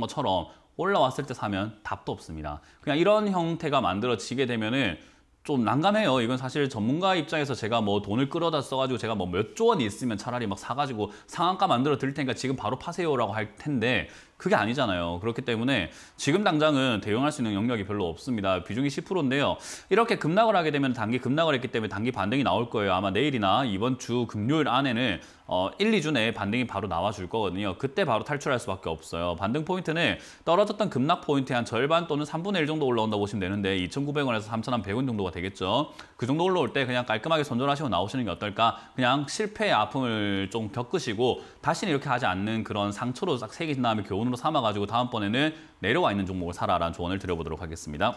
것처럼 올라왔을 때 사면 답도 없습니다. 그냥 이런 형태가 만들어지게 되면은 좀 난감해요. 이건 사실 전문가 입장에서 제가 뭐 돈을 끌어다 써가지고 제가 뭐 몇 조 원이 있으면 차라리 막 사가지고 상한가 만들어 드릴 테니까 지금 바로 파세요라고 할 텐데 그게 아니잖아요. 그렇기 때문에 지금 당장은 대응할 수 있는 영역이 별로 없습니다. 비중이 10%인데요. 이렇게 급락을 하게 되면 단기 급락을 했기 때문에 단기 반등이 나올 거예요. 아마 내일이나 이번 주 금요일 안에는 어, 1, 2주 내에 반등이 바로 나와줄 거거든요. 그때 바로 탈출할 수밖에 없어요. 반등 포인트는 떨어졌던 급락 포인트의 한 절반 또는 3분의 1 정도 올라온다 고 보시면 되는데 2,900원에서 3,100원 정도가 되겠죠. 그 정도 올라올 때 그냥 깔끔하게 선전하시고 나오시는 게 어떨까? 그냥 실패의 아픔을 좀 겪으시고 다시는 이렇게 하지 않는 그런 상처로 싹 새긴 다음에 교훈 돈으로 삼아가지고 다음번에는 내려와 있는 종목을 사라라는 조언을 드려보도록 하겠습니다.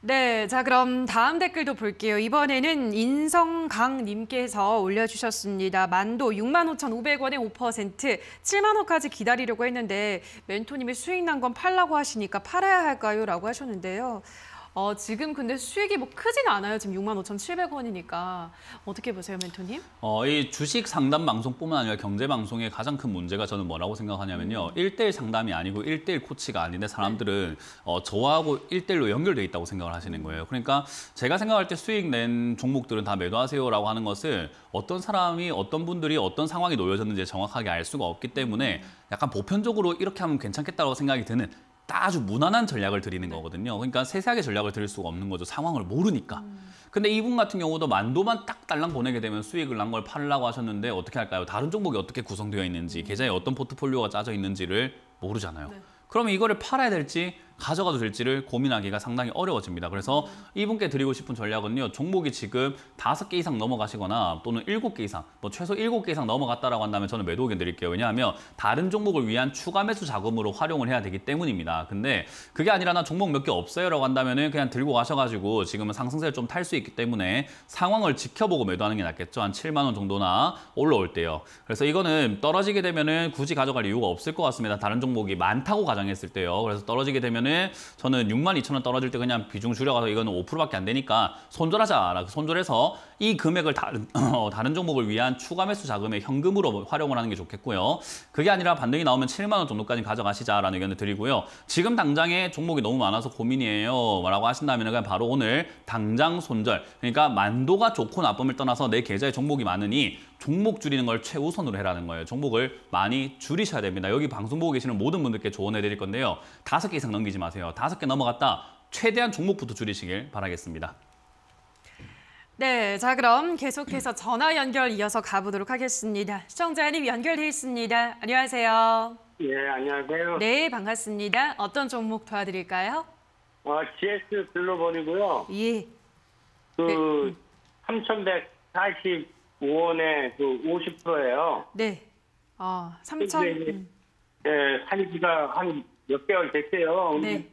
네, 자 그럼 다음 댓글도 볼게요. 이번에는 인성강님께서 올려주셨습니다. 만도 65,500원에 5%, 7만 원까지 기다리려고 했는데 멘토님이 수익 난 건 팔라고 하시니까 팔아야 할까요? 라고 하셨는데요. 어, 지금 근데 수익이 뭐 크진 않아요. 지금 6만 5,700원이니까. 어떻게 보세요, 멘토님? 어, 이 주식 상담 방송뿐만 아니라 경제 방송의 가장 큰 문제가 저는 뭐라고 생각하냐면요. 음. 일대일 상담이 아니고 일대일 코치가 아닌데 사람들은 네. 어, 저하고 일대일로 연결돼 있다고 생각을 하시는 거예요. 그러니까 제가 생각할 때 수익 낸 종목들은 다 매도하세요라고 하는 것을 어떤 사람이 어떤 분들이 어떤 상황이 놓여졌는지 정확하게 알 수가 없기 때문에 음. 약간 보편적으로 이렇게 하면 괜찮겠다고 생각이 드는 다 아주 무난한 전략을 드리는 네. 거거든요. 그러니까 세세하게 전략을 드릴 수가 없는 거죠. 상황을 모르니까. 음. 근데 이분 같은 경우도 만도만 딱 달랑 보내게 되면 수익을 난 걸팔라고 하셨는데 어떻게 할까요? 다른 종목이 어떻게 구성되어 있는지, 음. 계좌에 어떤 포트폴리오가 짜져 있는지를 모르잖아요. 네. 그럼 이거를 팔아야 될지 가져가도 될지를 고민하기가 상당히 어려워집니다. 그래서 이분께 드리고 싶은 전략은요. 종목이 지금 다섯 개 이상 넘어가시거나 또는 일곱 개 이상, 뭐 최소 일곱 개 이상 넘어갔다라고 한다면 저는 매도 의견 드릴게요. 왜냐하면 다른 종목을 위한 추가 매수 자금으로 활용을 해야 되기 때문입니다. 근데 그게 아니라 나 종목 몇 개 없어요라고 한다면은 그냥 들고 가셔가지고 지금은 상승세를 좀 탈 수 있기 때문에 상황을 지켜보고 매도하는 게 낫겠죠. 한 7만 원 정도나 올라올 때요. 그래서 이거는 떨어지게 되면은 굳이 가져갈 이유가 없을 것 같습니다. 다른 종목이 많다고 가정했을 때요. 그래서 떨어지게 되면 그러면은 저는 6 2 0 0 0원 떨어질 때 그냥 비중 줄여가서 이거는 5%밖에 안 되니까 손절하자. 손절해서 이 금액을 다른, 어, 다른 종목을 위한 추가 매수 자금의 현금으로 활용을 하는 게 좋겠고요. 그게 아니라 반등이 나오면 7만 원 정도까지 가져가시자라는 의견을 드리고요. 지금 당장에 종목이 너무 많아서 고민이에요. 라고 하신다면 그냥 바로 오늘 당장 손절. 그러니까 만도가 좋고 나쁨을 떠나서 내 계좌에 종목이 많으니 종목 줄이는 걸 최우선으로 해라는 거예요. 종목을 많이 줄이셔야 됩니다. 여기 방송 보고 계시는 모든 분들께 조언해 드릴 건데요. 다섯 개 이상 넘기지 마세요. 다섯 개 넘어갔다. 최대한 종목부터 줄이시길 바라겠습니다. 네, 자 그럼 계속해서 전화 연결 이어서 가보도록 하겠습니다. 시청자님 연결돼 있습니다. 안녕하세요. 예, 안녕하세요. 네, 반갑습니다. 어떤 종목 도와드릴까요? 아, 어, GS 글로벌이고요. 예. 그 네. 3,145원에 그 50%예요. 네. 어, 3,000. 음. 산지가 예, 한몇 개월 됐대요. 네.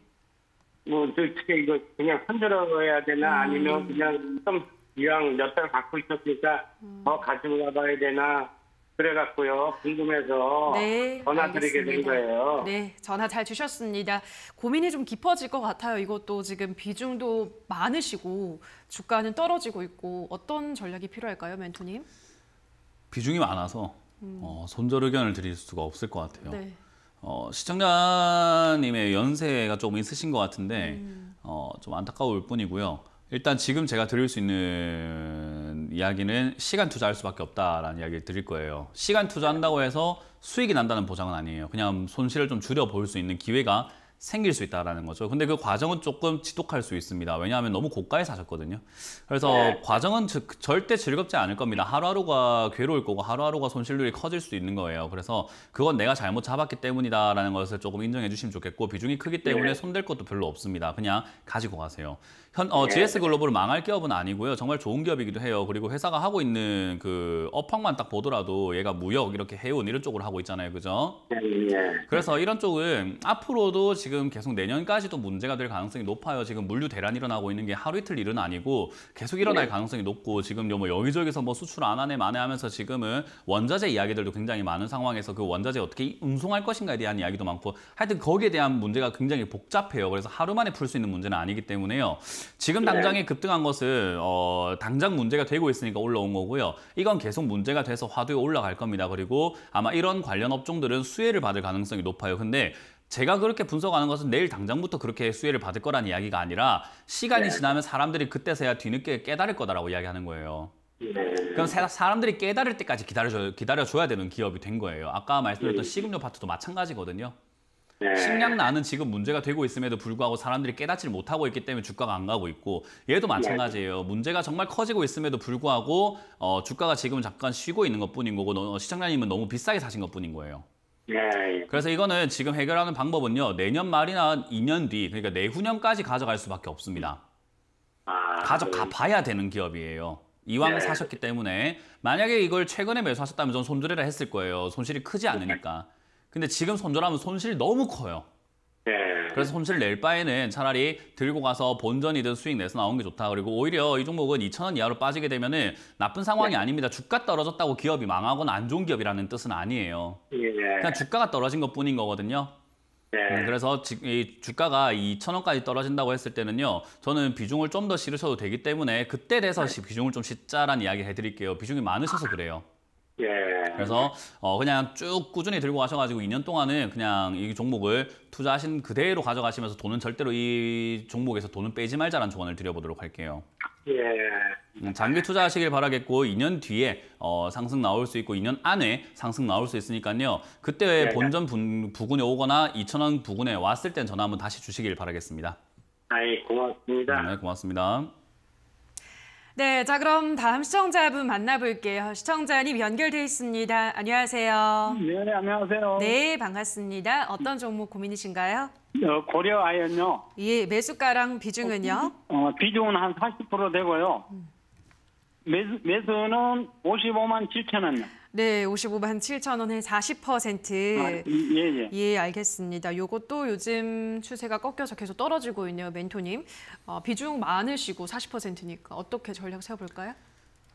뭐, 어떻게 이거 그냥 흔들어야 되나 음. 아니면 그냥 좀 이왕 몇 달 갖고 있었으니까 음. 더 가지고 가봐야 되나 그래갖고요. 궁금해서 네, 전화 드리게 된 거예요. 네, 전화 잘 주셨습니다. 고민이 좀 깊어질 것 같아요. 이것도 지금 비중도 많으시고 주가는 떨어지고 있고 어떤 전략이 필요할까요, 멘토님? 비중이 많아서 음. 어, 손절 의견을 드릴 수가 없을 것 같아요. 네. 어, 시청자님의 연세가 조금 있으신 것 같은데 음. 어, 좀 안타까울 뿐이고요. 일단 지금 제가 드릴 수 있는 이야기는 시간 투자할 수밖에 없다라는 이야기를 드릴 거예요. 시간 투자한다고 해서 수익이 난다는 보장은 아니에요. 그냥 손실을 좀 줄여 볼 수 있는 기회가 생길 수 있다라는 거죠. 근데 그 과정은 조금 지독할 수 있습니다. 왜냐하면 너무 고가에 사셨거든요. 그래서 네. 과정은 저, 절대 즐겁지 않을 겁니다. 하루하루가 괴로울 거고 하루하루가 손실률이 커질 수 있는 거예요. 그래서 그건 내가 잘못 잡았기 때문이다라는 것을 조금 인정해 주시면 좋겠고 비중이 크기 때문에 네. 손댈 것도 별로 없습니다. 그냥 가지고 가세요. 현, 어, 예. GS 글로벌은 망할 기업은 아니고요. 정말 좋은 기업이기도 해요. 그리고 회사가 하고 있는 그 업황만 딱 보더라도 얘가 무역 이렇게 해운 이런 쪽으로 하고 있잖아요. 그죠? 예, 예. 그래서 이런 쪽은 앞으로도 지금 계속 내년까지도 문제가 될 가능성이 높아요. 지금 물류 대란 일어나고 있는 게 하루 이틀 일은 아니고 계속 일어날 예. 가능성이 높고 지금 뭐 여기저기서 뭐 수출 안 하네 만에 하면서 지금은 원자재 이야기들도 굉장히 많은 상황에서 그 원자재 어떻게 운송할 것인가에 대한 이야기도 많고 하여튼 거기에 대한 문제가 굉장히 복잡해요. 그래서 하루 만에 풀 수 있는 문제는 아니기 때문에요. 지금 당장에 네. 급등한 것은 어, 당장 문제가 되고 있으니까 올라온 거고요. 이건 계속 문제가 돼서 화두에 올라갈 겁니다. 그리고 아마 이런 관련 업종들은 수혜를 받을 가능성이 높아요. 근데 제가 그렇게 분석하는 것은 내일 당장부터 그렇게 수혜를 받을 거란 이야기가 아니라 시간이 네. 지나면 사람들이 그때서야 뒤늦게 깨달을 거다라고 이야기하는 거예요. 네. 그럼 사람들이 깨달을 때까지 기다려줘, 기다려줘야 되는 기업이 된 거예요. 아까 말씀드렸던 식음료 파트도 마찬가지거든요. 네. 식량난은 지금 문제가 되고 있음에도 불구하고 사람들이 깨닫지를 못하고 있기 때문에 주가가 안 가고 있고 얘도 네. 마찬가지예요. 네. 문제가 정말 커지고 있음에도 불구하고 어, 주가가 지금 잠깐 쉬고 있는 것뿐인 거고 너, 어, 시청자님은 너무 비싸게 사신 것뿐인 거예요. 네. 그래서 이거는 지금 해결하는 방법은요. 내년 말이나 2년 뒤, 그러니까 내후년까지 가져갈 수밖에 없습니다. 아, 가져가 봐야 되는 기업이에요. 이왕 네. 사셨기 때문에 만약에 이걸 최근에 매수하셨다면 전 손절이라 했을 거예요. 손실이 크지 않으니까. 근데 지금 손절하면 손실이 너무 커요. 네. 그래서 손실 낼 바에는 차라리 들고 가서 본전이든 수익 내서 나온 게 좋다. 그리고 오히려 이 종목은 2천원 이하로 빠지게 되면 은 나쁜 상황이 네. 아닙니다. 주가 떨어졌다고 기업이 망하거나 안 좋은 기업이라는 뜻은 아니에요. 네. 그냥 주가가 떨어진 것뿐인 거거든요. 네. 음, 그래서 이 주가가 2천원까지 떨어진다고 했을 때는요. 저는 비중을 좀 더 실으셔도 되기 때문에 그때 돼서 네. 비중을 좀 싣자라는 이야기 해드릴게요. 비중이 많으셔서 그래요. 예. 그래서 어 그냥 쭉 꾸준히 들고 가셔가지고 2년 동안은 그냥 이 종목을 투자하신 그대로 가져가시면서 돈은 절대로 이 종목에서 돈은 빼지 말자라는 조언을 드려보도록 할게요. 예. 음, 장기 투자하시길 바라겠고 2년 뒤에 어, 상승 나올 수 있고 2년 안에 상승 나올 수 있으니까요. 그때 예. 본전 부, 부근에 오거나 2천원 부근에 왔을 땐 전화 한번 다시 주시길 바라겠습니다. 아이 고맙습니다. 네, 고맙습니다. 네, 자 그럼 다음 시청자분 만나볼게요. 시청자님 연결돼 있습니다. 안녕하세요. 네, 네, 안녕하세요. 네, 반갑습니다. 어떤 종목 고민이신가요? 어, 고려 아연요. 예, 매수가랑 비중은요? 어, 비중은 한 40% 되고요. 매수, 매수는 55만 7천 원요. 네, 55만 7천 원에 40%. 아, 예, 예. 예, 알겠습니다. 요것도 요즘 추세가 꺾여서 계속 떨어지고 있네요, 멘토님. 어, 비중 많으시고 40%니까 어떻게 전략 세워볼까요?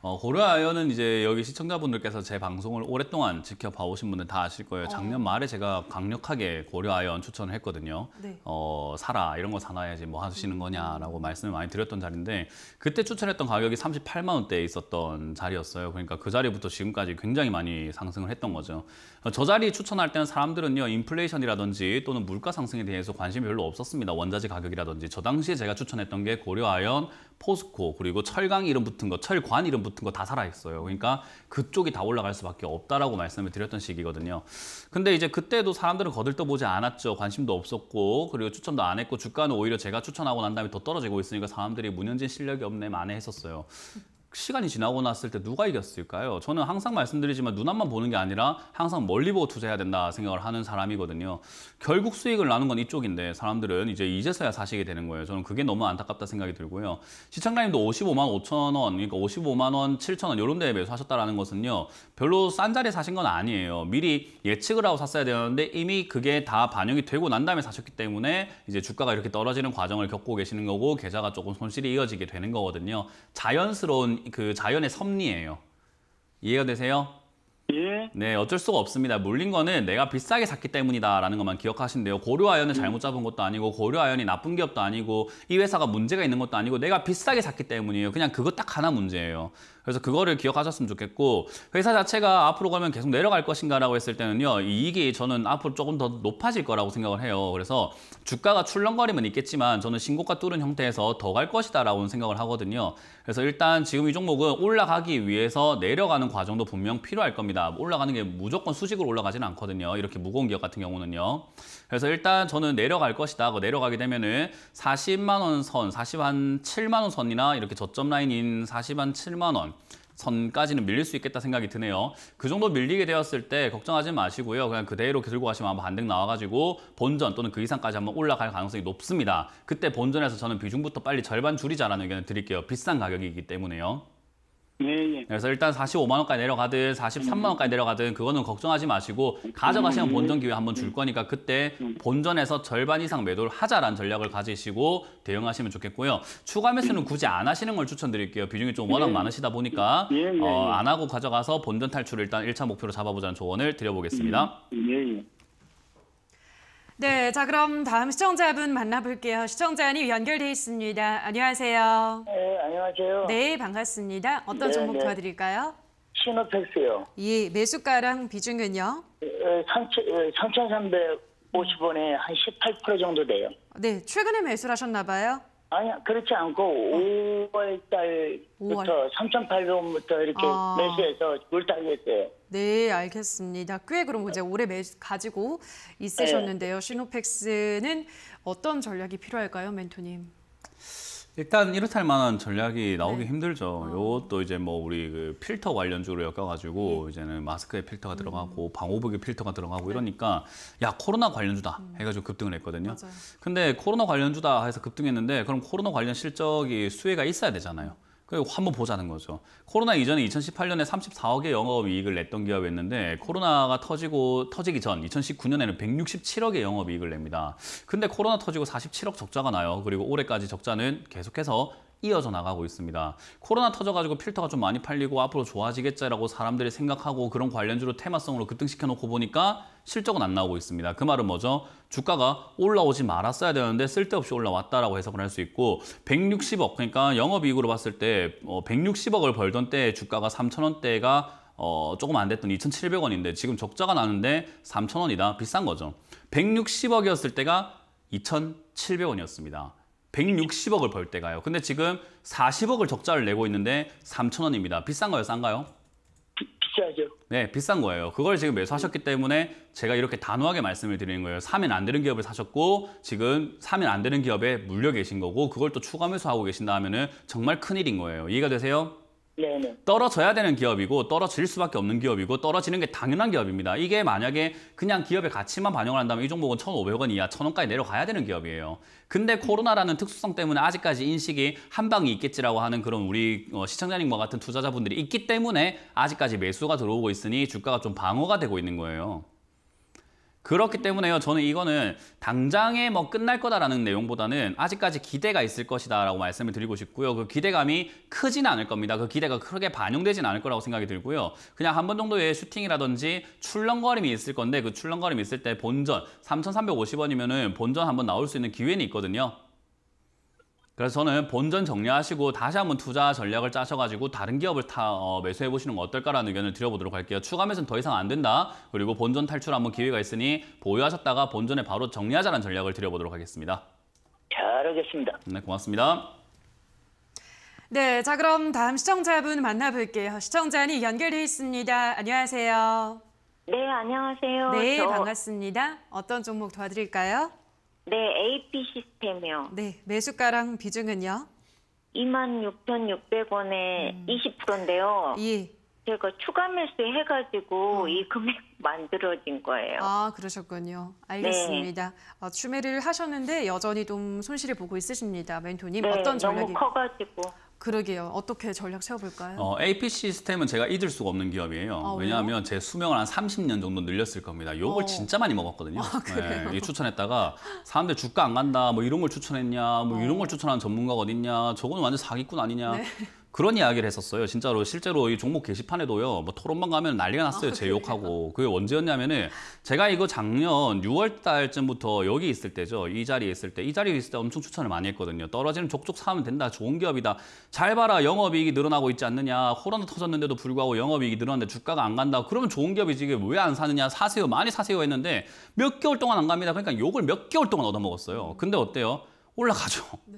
어, 고려아연은 이제 여기 시청자분들께서 제 방송을 오랫동안 지켜봐오신 분들 다 아실 거예요. 작년 어. 말에 제가 강력하게 고려아연 추천을 했거든요. 네. 어, 사라 이런 거 사놔야지 뭐 하시는 거냐라고 음. 말씀을 많이 드렸던 자리인데 그때 추천했던 가격이 38만 원대에 있었던 자리였어요. 그러니까 그 자리부터 지금까지 굉장히 많이 상승을 했던 거죠. 저 자리에 추천할 때는 사람들은요 인플레이션이라든지 또는 물가 상승에 대해서 관심이 별로 없었습니다. 원자재 가격이라든지 저 당시에 제가 추천했던 게 고려아연, 포스코 그리고 철강 이름 붙은 거, 철관 이름 붙은 거 다 살아있어요. 그러니까 그쪽이 다 올라갈 수밖에 없다라고 말씀을 드렸던 시기거든요. 근데 이제 그때도 사람들은 거들떠보지 않았죠. 관심도 없었고 그리고 추천도 안 했고 주가는 오히려 제가 추천하고 난 다음에 더 떨어지고 있으니까 사람들이 문현진 실력이 없네 많이 했었어요. 시간이 지나고 났을 때 누가 이겼을까요? 저는 항상 말씀드리지만 눈앞만 보는 게 아니라 항상 멀리 보고 투자해야 된다 생각을 하는 사람이거든요. 결국 수익을 나는건 이쪽인데 사람들은 이제 이제서야 사시게 되는 거예요. 저는 그게 너무 안타깝다 생각이 들고요. 시청자님도 55만 5천 원, 그러니까 55만 원, 7천 원 이런 데에 매수하셨다는 것은요. 별로 싼 자리에 사신 건 아니에요. 미리 예측을 하고 샀어야 되는데 이미 그게 다 반영이 되고 난 다음에 사셨기 때문에 이제 주가가 이렇게 떨어지는 과정을 겪고 계시는 거고 계좌가 조금 손실이 이어지게 되는 거거든요. 자연스러운 그 자연의 섭리예요. 이해가 되세요? 예. 네, 어쩔 수가 없습니다. 물린 거는 내가 비싸게 샀기 때문이다라는 것만 기억하시면 돼요. 고려아연을 잘못 잡은 것도 아니고 고려아연이 나쁜 기업도 아니고 이 회사가 문제가 있는 것도 아니고 내가 비싸게 샀기 때문이에요. 그냥 그거 딱 하나 문제예요. 그래서 그거를 기억하셨으면 좋겠고 회사 자체가 앞으로 가면 계속 내려갈 것인가라고 했을 때는요. 이익이 저는 앞으로 조금 더 높아질 거라고 생각을 해요. 그래서 주가가 출렁거림은 있겠지만 저는 신고가 뚫은 형태에서 더 갈 것이다라고 생각을 하거든요. 그래서 일단 지금 이 종목은 올라가기 위해서 내려가는 과정도 분명 필요할 겁니다. 올라가는 게 무조건 수직으로 올라가지는 않거든요. 이렇게 무거운 기업 같은 경우는요. 그래서 일단 저는 내려갈 것이다. 내려가게 되면은 40만 원 선, 4 0만 7만 원 선이나 이렇게 저점 라인인 4 0만 7만 원 선까지는 밀릴 수 있겠다 생각이 드네요. 그 정도 밀리게 되었을 때 걱정하지 마시고요. 그냥 그대로 들고 가시면 아마 반등 나와가지고 본전 또는 그 이상까지 한번 올라갈 가능성이 높습니다. 그때 본전에서 저는 비중부터 빨리 절반 줄이자라는 의견을 드릴게요. 비싼 가격이기 때문에요. 예, 예. 그래서 일단 45만 원까지 내려가든 43만 원까지 내려가든 그거는 걱정하지 마시고 음. 가져가시면 음. 본전 기회 한번 줄 음. 거니까 그때 본전에서 절반 이상 매도를 하자라는 전략을 가지시고 대응하시면 좋겠고요. 추가 매수는 굳이 안 하시는 걸 추천드릴게요. 비중이 좀 워낙 예. 많으시다 보니까 어, 안 하고 가져가서 본전 탈출을 일단 1차 목표로 잡아보자는 조언을 드려보겠습니다. 예, 예. 네, 자 그럼 다음 시청자분 만나볼게요. 시청자님 연결돼 있습니다. 안녕하세요. 네, 안녕하세요. 네, 반갑습니다. 어떤 네, 정보 네. 도와드릴까요? 시노펙스요. 예, 매수가랑 비중은요? 삼천삼백 원에한 18% 정도 돼요. 네, 최근에 매수를 하셨나 봐요? 아니 그렇지 않고 어. 5월달부터 월 3,800원부터 이렇게 아. 매수해서 물타기 했어요. 네, 알겠습니다. 꽤 그럼 이제 오래 매, 가지고 있으셨는데요. 네. 시노펙스는 어떤 전략이 필요할까요, 멘토님? 일단 이렇다 할 만한 전략이 나오기 네. 힘들죠. 이것도 어. 이제 뭐 우리 그 필터 관련주로 엮어가지고 네. 이제는 마스크에 필터가 음. 들어가고 방호복에 필터가 들어가고 네. 이러니까 야 코로나 관련주다 음. 해가지고 급등을 했거든요. 맞아요. 근데 코로나 관련주다 해서 급등했는데 그럼 코로나 관련 실적이 수혜가 있어야 되잖아요. 그 한번 보자는 거죠. 코로나 이전에 2018년에 34억의 영업이익을 냈던 기업이었는데 코로나가 터지고 터지기 전 2019년에는 167억의 영업이익을 냅니다. 근데 코로나 터지고 47억 적자가 나요. 그리고 올해까지 적자는 계속해서 이어져 나가고 있습니다. 코로나 터져가지고 필터가 좀 많이 팔리고 앞으로 좋아지겠지라고 사람들이 생각하고 그런 관련주로 테마성으로 급등시켜 놓고 보니까 실적은 안 나오고 있습니다. 그 말은 뭐죠? 주가가 올라오지 말았어야 되는데 쓸데없이 올라왔다라고 해석을 할 수 있고 160억 그러니까 영업이익으로 봤을 때 160억을 어, 벌던 때 주가가 3천원대가 어, 조금 안 됐던 2,700원인데 지금 적자가 나는데 3,000원이다. 비싼 거죠. 160억이었을 때가 2,700원이었습니다. 160억을 벌 때가요. 근데 지금 40억을 적자를 내고 있는데 3천 원입니다. 비싼 거예요, 싼가요? 네, 비싼 거예요. 그걸 지금 매수하셨기 때문에 제가 이렇게 단호하게 말씀을 드리는 거예요. 사면 안 되는 기업을 사셨고 지금 사면 안 되는 기업에 물려 계신 거고 그걸 또 추가 매수하고 계신다 하면 정말 큰일인 거예요. 이해가 되세요? 떨어져야 되는 기업이고 떨어질 수밖에 없는 기업이고 떨어지는 게 당연한 기업입니다. 이게 만약에 그냥 기업의 가치만 반영을 한다면 이 종목은 1,500원 이하, 1,000원까지 내려가야 되는 기업이에요. 근데 음. 코로나라는 특수성 때문에 아직까지 인식이 한 방이 있겠지라고 하는 그런 우리 어, 시청자님과 같은 투자자분들이 있기 때문에 아직까지 매수가 들어오고 있으니 주가가 좀 방어가 되고 있는 거예요. 그렇기 때문에요. 저는 이거는 당장에 뭐 끝날 거다라는 내용보다는 아직까지 기대가 있을 것이다라고 말씀을 드리고 싶고요. 그 기대감이 크진 않을 겁니다. 그 기대가 크게 반영되진 않을 거라고 생각이 들고요. 그냥 한 번 정도의 슈팅이라든지 출렁거림이 있을 건데 그출렁거림 있을 때 본전 3,350원이면은 본전 한번 나올 수 있는 기회는 있거든요. 그래서 저는 본전 정리하시고 다시 한번 투자 전략을 짜셔가지고 다른 기업을 타, 어, 매수해보시는 거 어떨까라는 의견을 드려보도록 할게요. 추가 매수는 더 이상 안 된다. 그리고 본전 탈출 한번 기회가 있으니 보유하셨다가 본전에 바로 정리하자는 전략을 드려보도록 하겠습니다. 잘하겠습니다. 네, 고맙습니다. 네, 자 그럼 다음 시청자분 만나볼게요. 시청자님 연결돼 있습니다. 안녕하세요. 네, 안녕하세요. 네, 저... 반갑습니다. 어떤 종목 도와드릴까요? 네, AP 시스템이요. 네, 매수가랑 비중은요? 26,600원에 음. 20%인데요. 예. 제가 추가 매수 해가지고 어. 이 금액 만들어진 거예요. 아 그러셨군요. 알겠습니다. 네. 아, 어, 매를 하셨는데 여전히 좀 손실을 보고 있으십니다, 멘토님. 네, 어떤 전략이? 너무 커가지고. 그러게요. 어떻게 전략 세워볼까요? 어, AP 시스템은 제가 잊을 수가 없는 기업이에요. 아, 왜냐하면 제 수명을 한 30년 정도 늘렸을 겁니다. 이걸 어. 진짜 많이 먹었거든요. 아, 네, 그래요? 네, 추천했다가 사람들 주가 안 간다, 뭐 이런 걸 추천했냐, 뭐 어. 이런 걸 추천하는 전문가가 어딨냐, 저거는 완전 사기꾼 아니냐. 네. 그런 이야기를 했었어요. 진짜로 실제로 이 종목 게시판에도요. 뭐 토론방 가면 난리가 났어요. 아, 제 욕하고. 그게 언제였냐면은 제가 이거 작년 6월 달쯤부터 여기 있을 때죠. 이 자리에 있을 때. 이 자리에 있을 때 엄청 추천을 많이 했거든요. 떨어지는 족족 사면 된다. 좋은 기업이다. 잘 봐라. 영업이익이 늘어나고 있지 않느냐. 코로나 터졌는데도 불구하고 영업이익이 늘어났는데 주가가 안 간다. 그러면 좋은 기업이 지 이게 왜 안 사느냐. 사세요. 많이 사세요 했는데 몇 개월 동안 안 갑니다. 그러니까 욕을 몇 개월 동안 얻어먹었어요. 근데 어때요? 올라가죠. 네.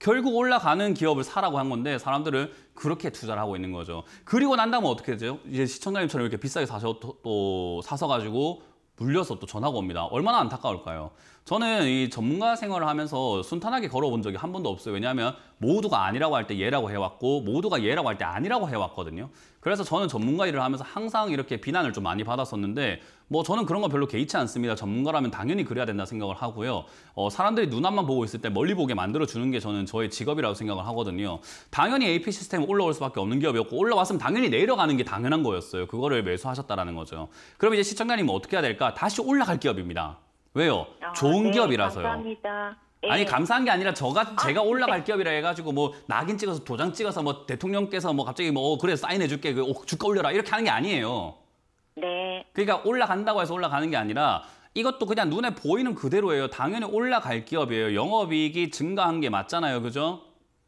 결국 올라가는 기업을 사라고 한 건데 사람들은 그렇게 투자를 하고 있는 거죠. 그리고 난 다음에 어떻게 되죠? 이제 시청자님처럼 이렇게 비싸게 사서 또, 또 사서 가지고 물려서 또 전화가 옵니다. 얼마나 안타까울까요? 저는 이 전문가 생활을 하면서 순탄하게 걸어본 적이 한 번도 없어요. 왜냐하면 모두가 아니라고 할 때 예라고 해왔고 모두가 예라고 할 때 아니라고 해왔거든요. 그래서 저는 전문가 일을 하면서 항상 이렇게 비난을 좀 많이 받았었는데 뭐 저는 그런 거 별로 개의치 않습니다. 전문가라면 당연히 그래야 된다 생각을 하고요. 어, 사람들이 눈앞만 보고 있을 때 멀리 보게 만들어주는 게 저는 저의 직업이라고 생각을 하거든요. 당연히 AP 시스템 올라올 수밖에 없는 기업이었고 올라왔으면 당연히 내려가는 게 당연한 거였어요. 그거를 매수하셨다라는 거죠. 그럼 이제 시청자님은 어떻게 해야 될까? 다시 올라갈 기업입니다. 왜요? 아, 좋은 네, 기업이라서요. 감사합니다. 네. 아니 감사한 게 아니라 저가 아, 제가 네. 올라갈 기업이라 해가지고 뭐 낙인 찍어서 도장 찍어서 뭐 대통령께서 뭐 갑자기 뭐 어, 그래 사인해줄게 그 어, 주가 올려라 이렇게 하는 게 아니에요. 네. 그러니까 올라간다고 해서 올라가는 게 아니라 이것도 그냥 눈에 보이는 그대로예요. 당연히 올라갈 기업이에요. 영업이익이 증가한 게 맞잖아요, 그죠?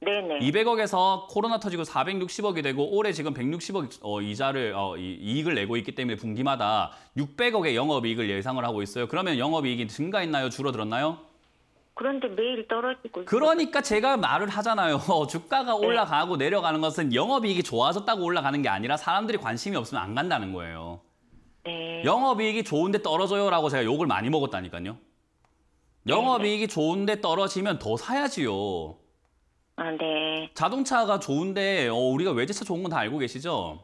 네네. 200억에서 코로나 터지고 460억이 되고 올해 지금 160억 어, 이자를 어, 이, 이익을 내고 있기 때문에 분기마다 600억의 영업이익을 예상을 하고 있어요. 그러면 영업이익이 증가했나요? 줄어들었나요? 그런데 매일 떨어지고 그러니까 제가 말을 하잖아요. 어, 주가가 네. 올라가고 내려가는 것은 영업이익이 좋아졌다고 올라가는 게 아니라 사람들이 관심이 없으면 안 간다는 거예요. 네. 영업이익이 좋은데 떨어져요라고 제가 욕을 많이 먹었다니까요. 영업이익이 네. 좋은데 떨어지면 더 사야지요. 아, 네. 자동차가 좋은데 어, 우리가 외제차 좋은 건 다 알고 계시죠?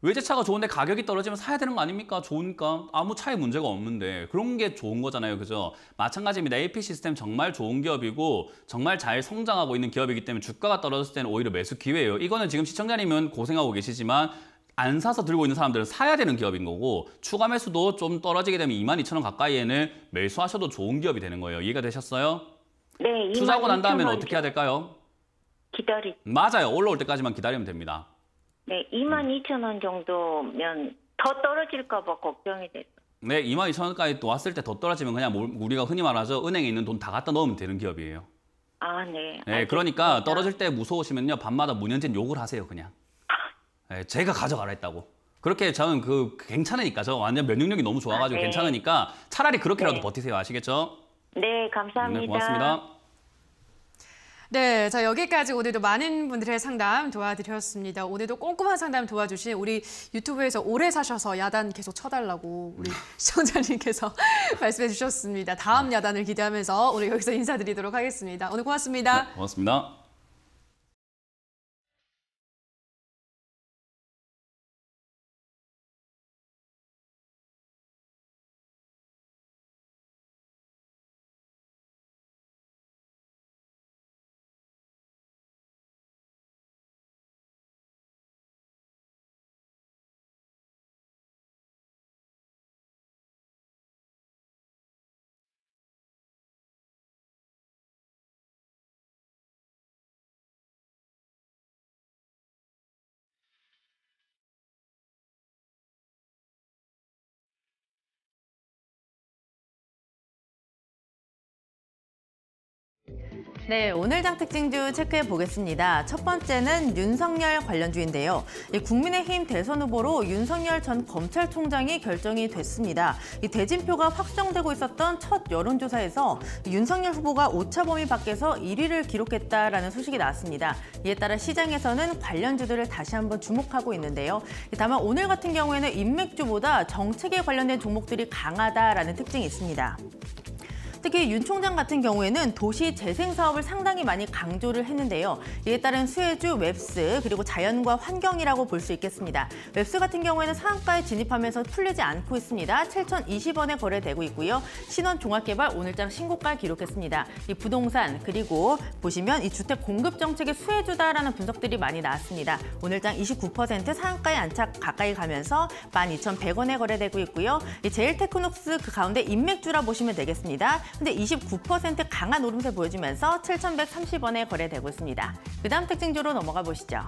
외제차가 좋은데 가격이 떨어지면 사야 되는 거 아닙니까? 좋으니까 아무 차에 문제가 없는데 그런 게 좋은 거잖아요. 그죠? 마찬가지입니다. AP 시스템 정말 좋은 기업이고 정말 잘 성장하고 있는 기업이기 때문에 주가가 떨어졌을 때는 오히려 매수 기회예요. 이거는 지금 시청자님은 고생하고 계시지만 안 사서 들고 있는 사람들은 사야 되는 기업인 거고 추가 매수도 좀 떨어지게 되면 22,000원 가까이에는 매수하셔도 좋은 기업이 되는 거예요. 이해가 되셨어요? 네. 투자하고 난 다음에는 어떻게 해야 될까요? 기다리. 맞아요. 올라올 때까지만 기다리면 됩니다. 네, 2만 2천 원 정도면 더 떨어질까 봐 걱정이 돼요. 네, 2만 2천 원까지 또 왔을 때 더 떨어지면 그냥 뭐 우리가 흔히 말하죠. 은행에 있는 돈 다 갖다 넣으면 되는 기업이에요. 아, 네. 네, 그러니까 떨어질 때 무서우시면요. 밤마다 문현진 욕을 하세요, 그냥. 네, 제가 가져가라 했다고. 그렇게 저는 그 괜찮으니까 저 완전 면역력이 너무 좋아가지고 아, 네. 괜찮으니까 차라리 그렇게라도 네. 버티세요 아시겠죠? 네 감사합니다. 네, 고맙습니다. 네, 자 여기까지 오늘도 많은 분들의 상담 도와드렸습니다. 오늘도 꼼꼼한 상담 도와주신 우리 유튜브에서 오래 사셔서 야단 계속 쳐달라고 우리 시청자님께서 말씀해 주셨습니다. 다음 야단을 기대하면서 오늘 여기서 인사드리도록 하겠습니다. 오늘 고맙습니다. 네, 고맙습니다. 네, 오늘장 특징주 체크해 보겠습니다. 첫 번째는 윤석열 관련주인데요. 국민의힘 대선 후보로 윤석열 전 검찰총장이 결정이 됐습니다. 이 대진표가 확정되고 있었던 첫 여론조사에서 윤석열 후보가 오차 범위 밖에서 1위를 기록했다라는 소식이 나왔습니다. 이에 따라 시장에서는 관련주들을 다시 한번 주목하고 있는데요. 다만 오늘 같은 경우에는 인맥주보다 정책에 관련된 종목들이 강하다라는 특징이 있습니다. 특히 윤 총장 같은 경우에는 도시 재생 사업을 상당히 많이 강조를 했는데요. 이에 따른 수혜주 웹스 그리고 자연과 환경이라고 볼 수 있겠습니다. 웹스 같은 경우에는 상한가에 진입하면서 풀리지 않고 있습니다. 7,020원에 거래되고 있고요. 신원 종합개발 오늘장 신고가 기록했습니다. 이 부동산 그리고 보시면 이 주택 공급 정책의 수혜주다라는 분석들이 많이 나왔습니다. 오늘장 29% 상한가에 안착 가까이 가면서 12,100원에 거래되고 있고요. 이 제일테크노스 그 가운데 인맥주라 보시면 되겠습니다. 근데 29% 강한 오름세 보여주면서 7,130원에 거래되고 있습니다. 그다음 특징주로 넘어가 보시죠.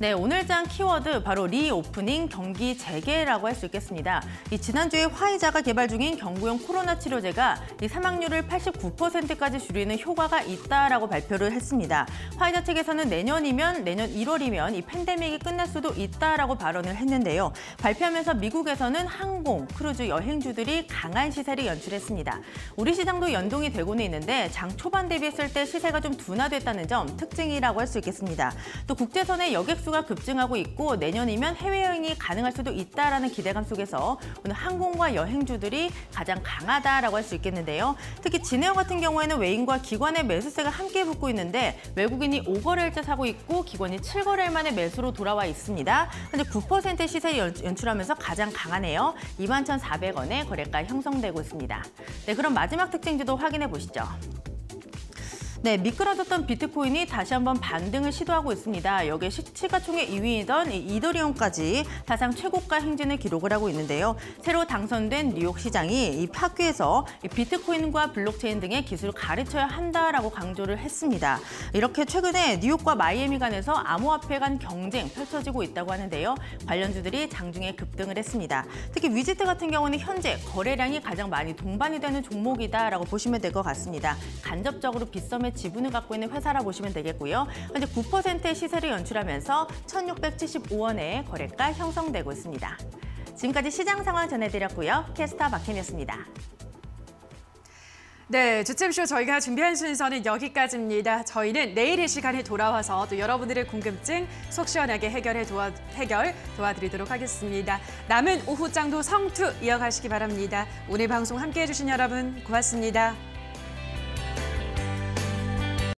네, 오늘 장 키워드 바로 리오프닝 경기 재개라고 할 수 있겠습니다. 이 지난주에 화이자가 개발 중인 경구용 코로나 치료제가 이 사망률을 89%까지 줄이는 효과가 있다라고 발표를 했습니다. 화이자 측에서는 내년이면 내년 1월이면 이 팬데믹이 끝날 수도 있다라고 발언을 했는데요. 발표하면서 미국에서는 항공, 크루즈, 여행주들이 강한 시세를 연출했습니다. 우리 시장도 연동이 되고는 있는데 장 초반 대비했을 때 시세가 좀 둔화됐다는 점 특징이라고 할 수 있겠습니다. 또 국제선의 여객수 수가 급증하고 있고 내년이면 해외여행이 가능할 수도 있다라는 기대감 속에서 오늘 항공과 여행주들이 가장 강하다라고 할 수 있겠는데요. 특히 진에어 같은 경우에는 외인과 기관의 매수세가 함께 붙고 있는데 외국인이 5거래일째 사고 있고 기관이 7거래일 만에 매수로 돌아와 있습니다. 현재 9% 시세 연출하면서 가장 강하네요. 2 1 4 0 0원의 거래가 형성되고 있습니다. 네, 그럼 마지막 특징주도 확인해 보시죠. 네, 미끄러졌던 비트코인이 다시 한번 반등을 시도하고 있습니다. 여기에 시가총액 2위이던 이더리움까지 사상 최고가 행진을 기록을 하고 있는데요. 새로 당선된 뉴욕 시장이 이파크에서 비트코인과 블록체인 등의 기술을 가르쳐야 한다라고 강조를 했습니다. 이렇게 최근에 뉴욕과 마이애미 간에서 암호화폐 간 경쟁 펼쳐지고 있다고 하는데요. 관련주들이 장중에 급등을 했습니다. 특히 위지트 같은 경우는 현재 거래량이 가장 많이 동반이 되는 종목이다라고 보시면 될 것 같습니다. 간접적으로 빗썸에 이상의 지분을 갖고 있는 회사라 보시면 되겠고요. 현재 9%의 시세를 연출하면서 1,675원의 거래가 형성되고 있습니다. 지금까지 시장 상황 전해드렸고요. 캐스터 박현미였습니다 네, 주침쇼 저희가 준비한 순서는 여기까지입니다. 저희는 내일 이 시간에 돌아와서 또 여러분들의 궁금증 속 시원하게 해결해 도와, 해결 도와드리도록 하겠습니다. 남은 오후장도 성투 이어가시기 바랍니다. 오늘 방송 함께해 주신 여러분 고맙습니다.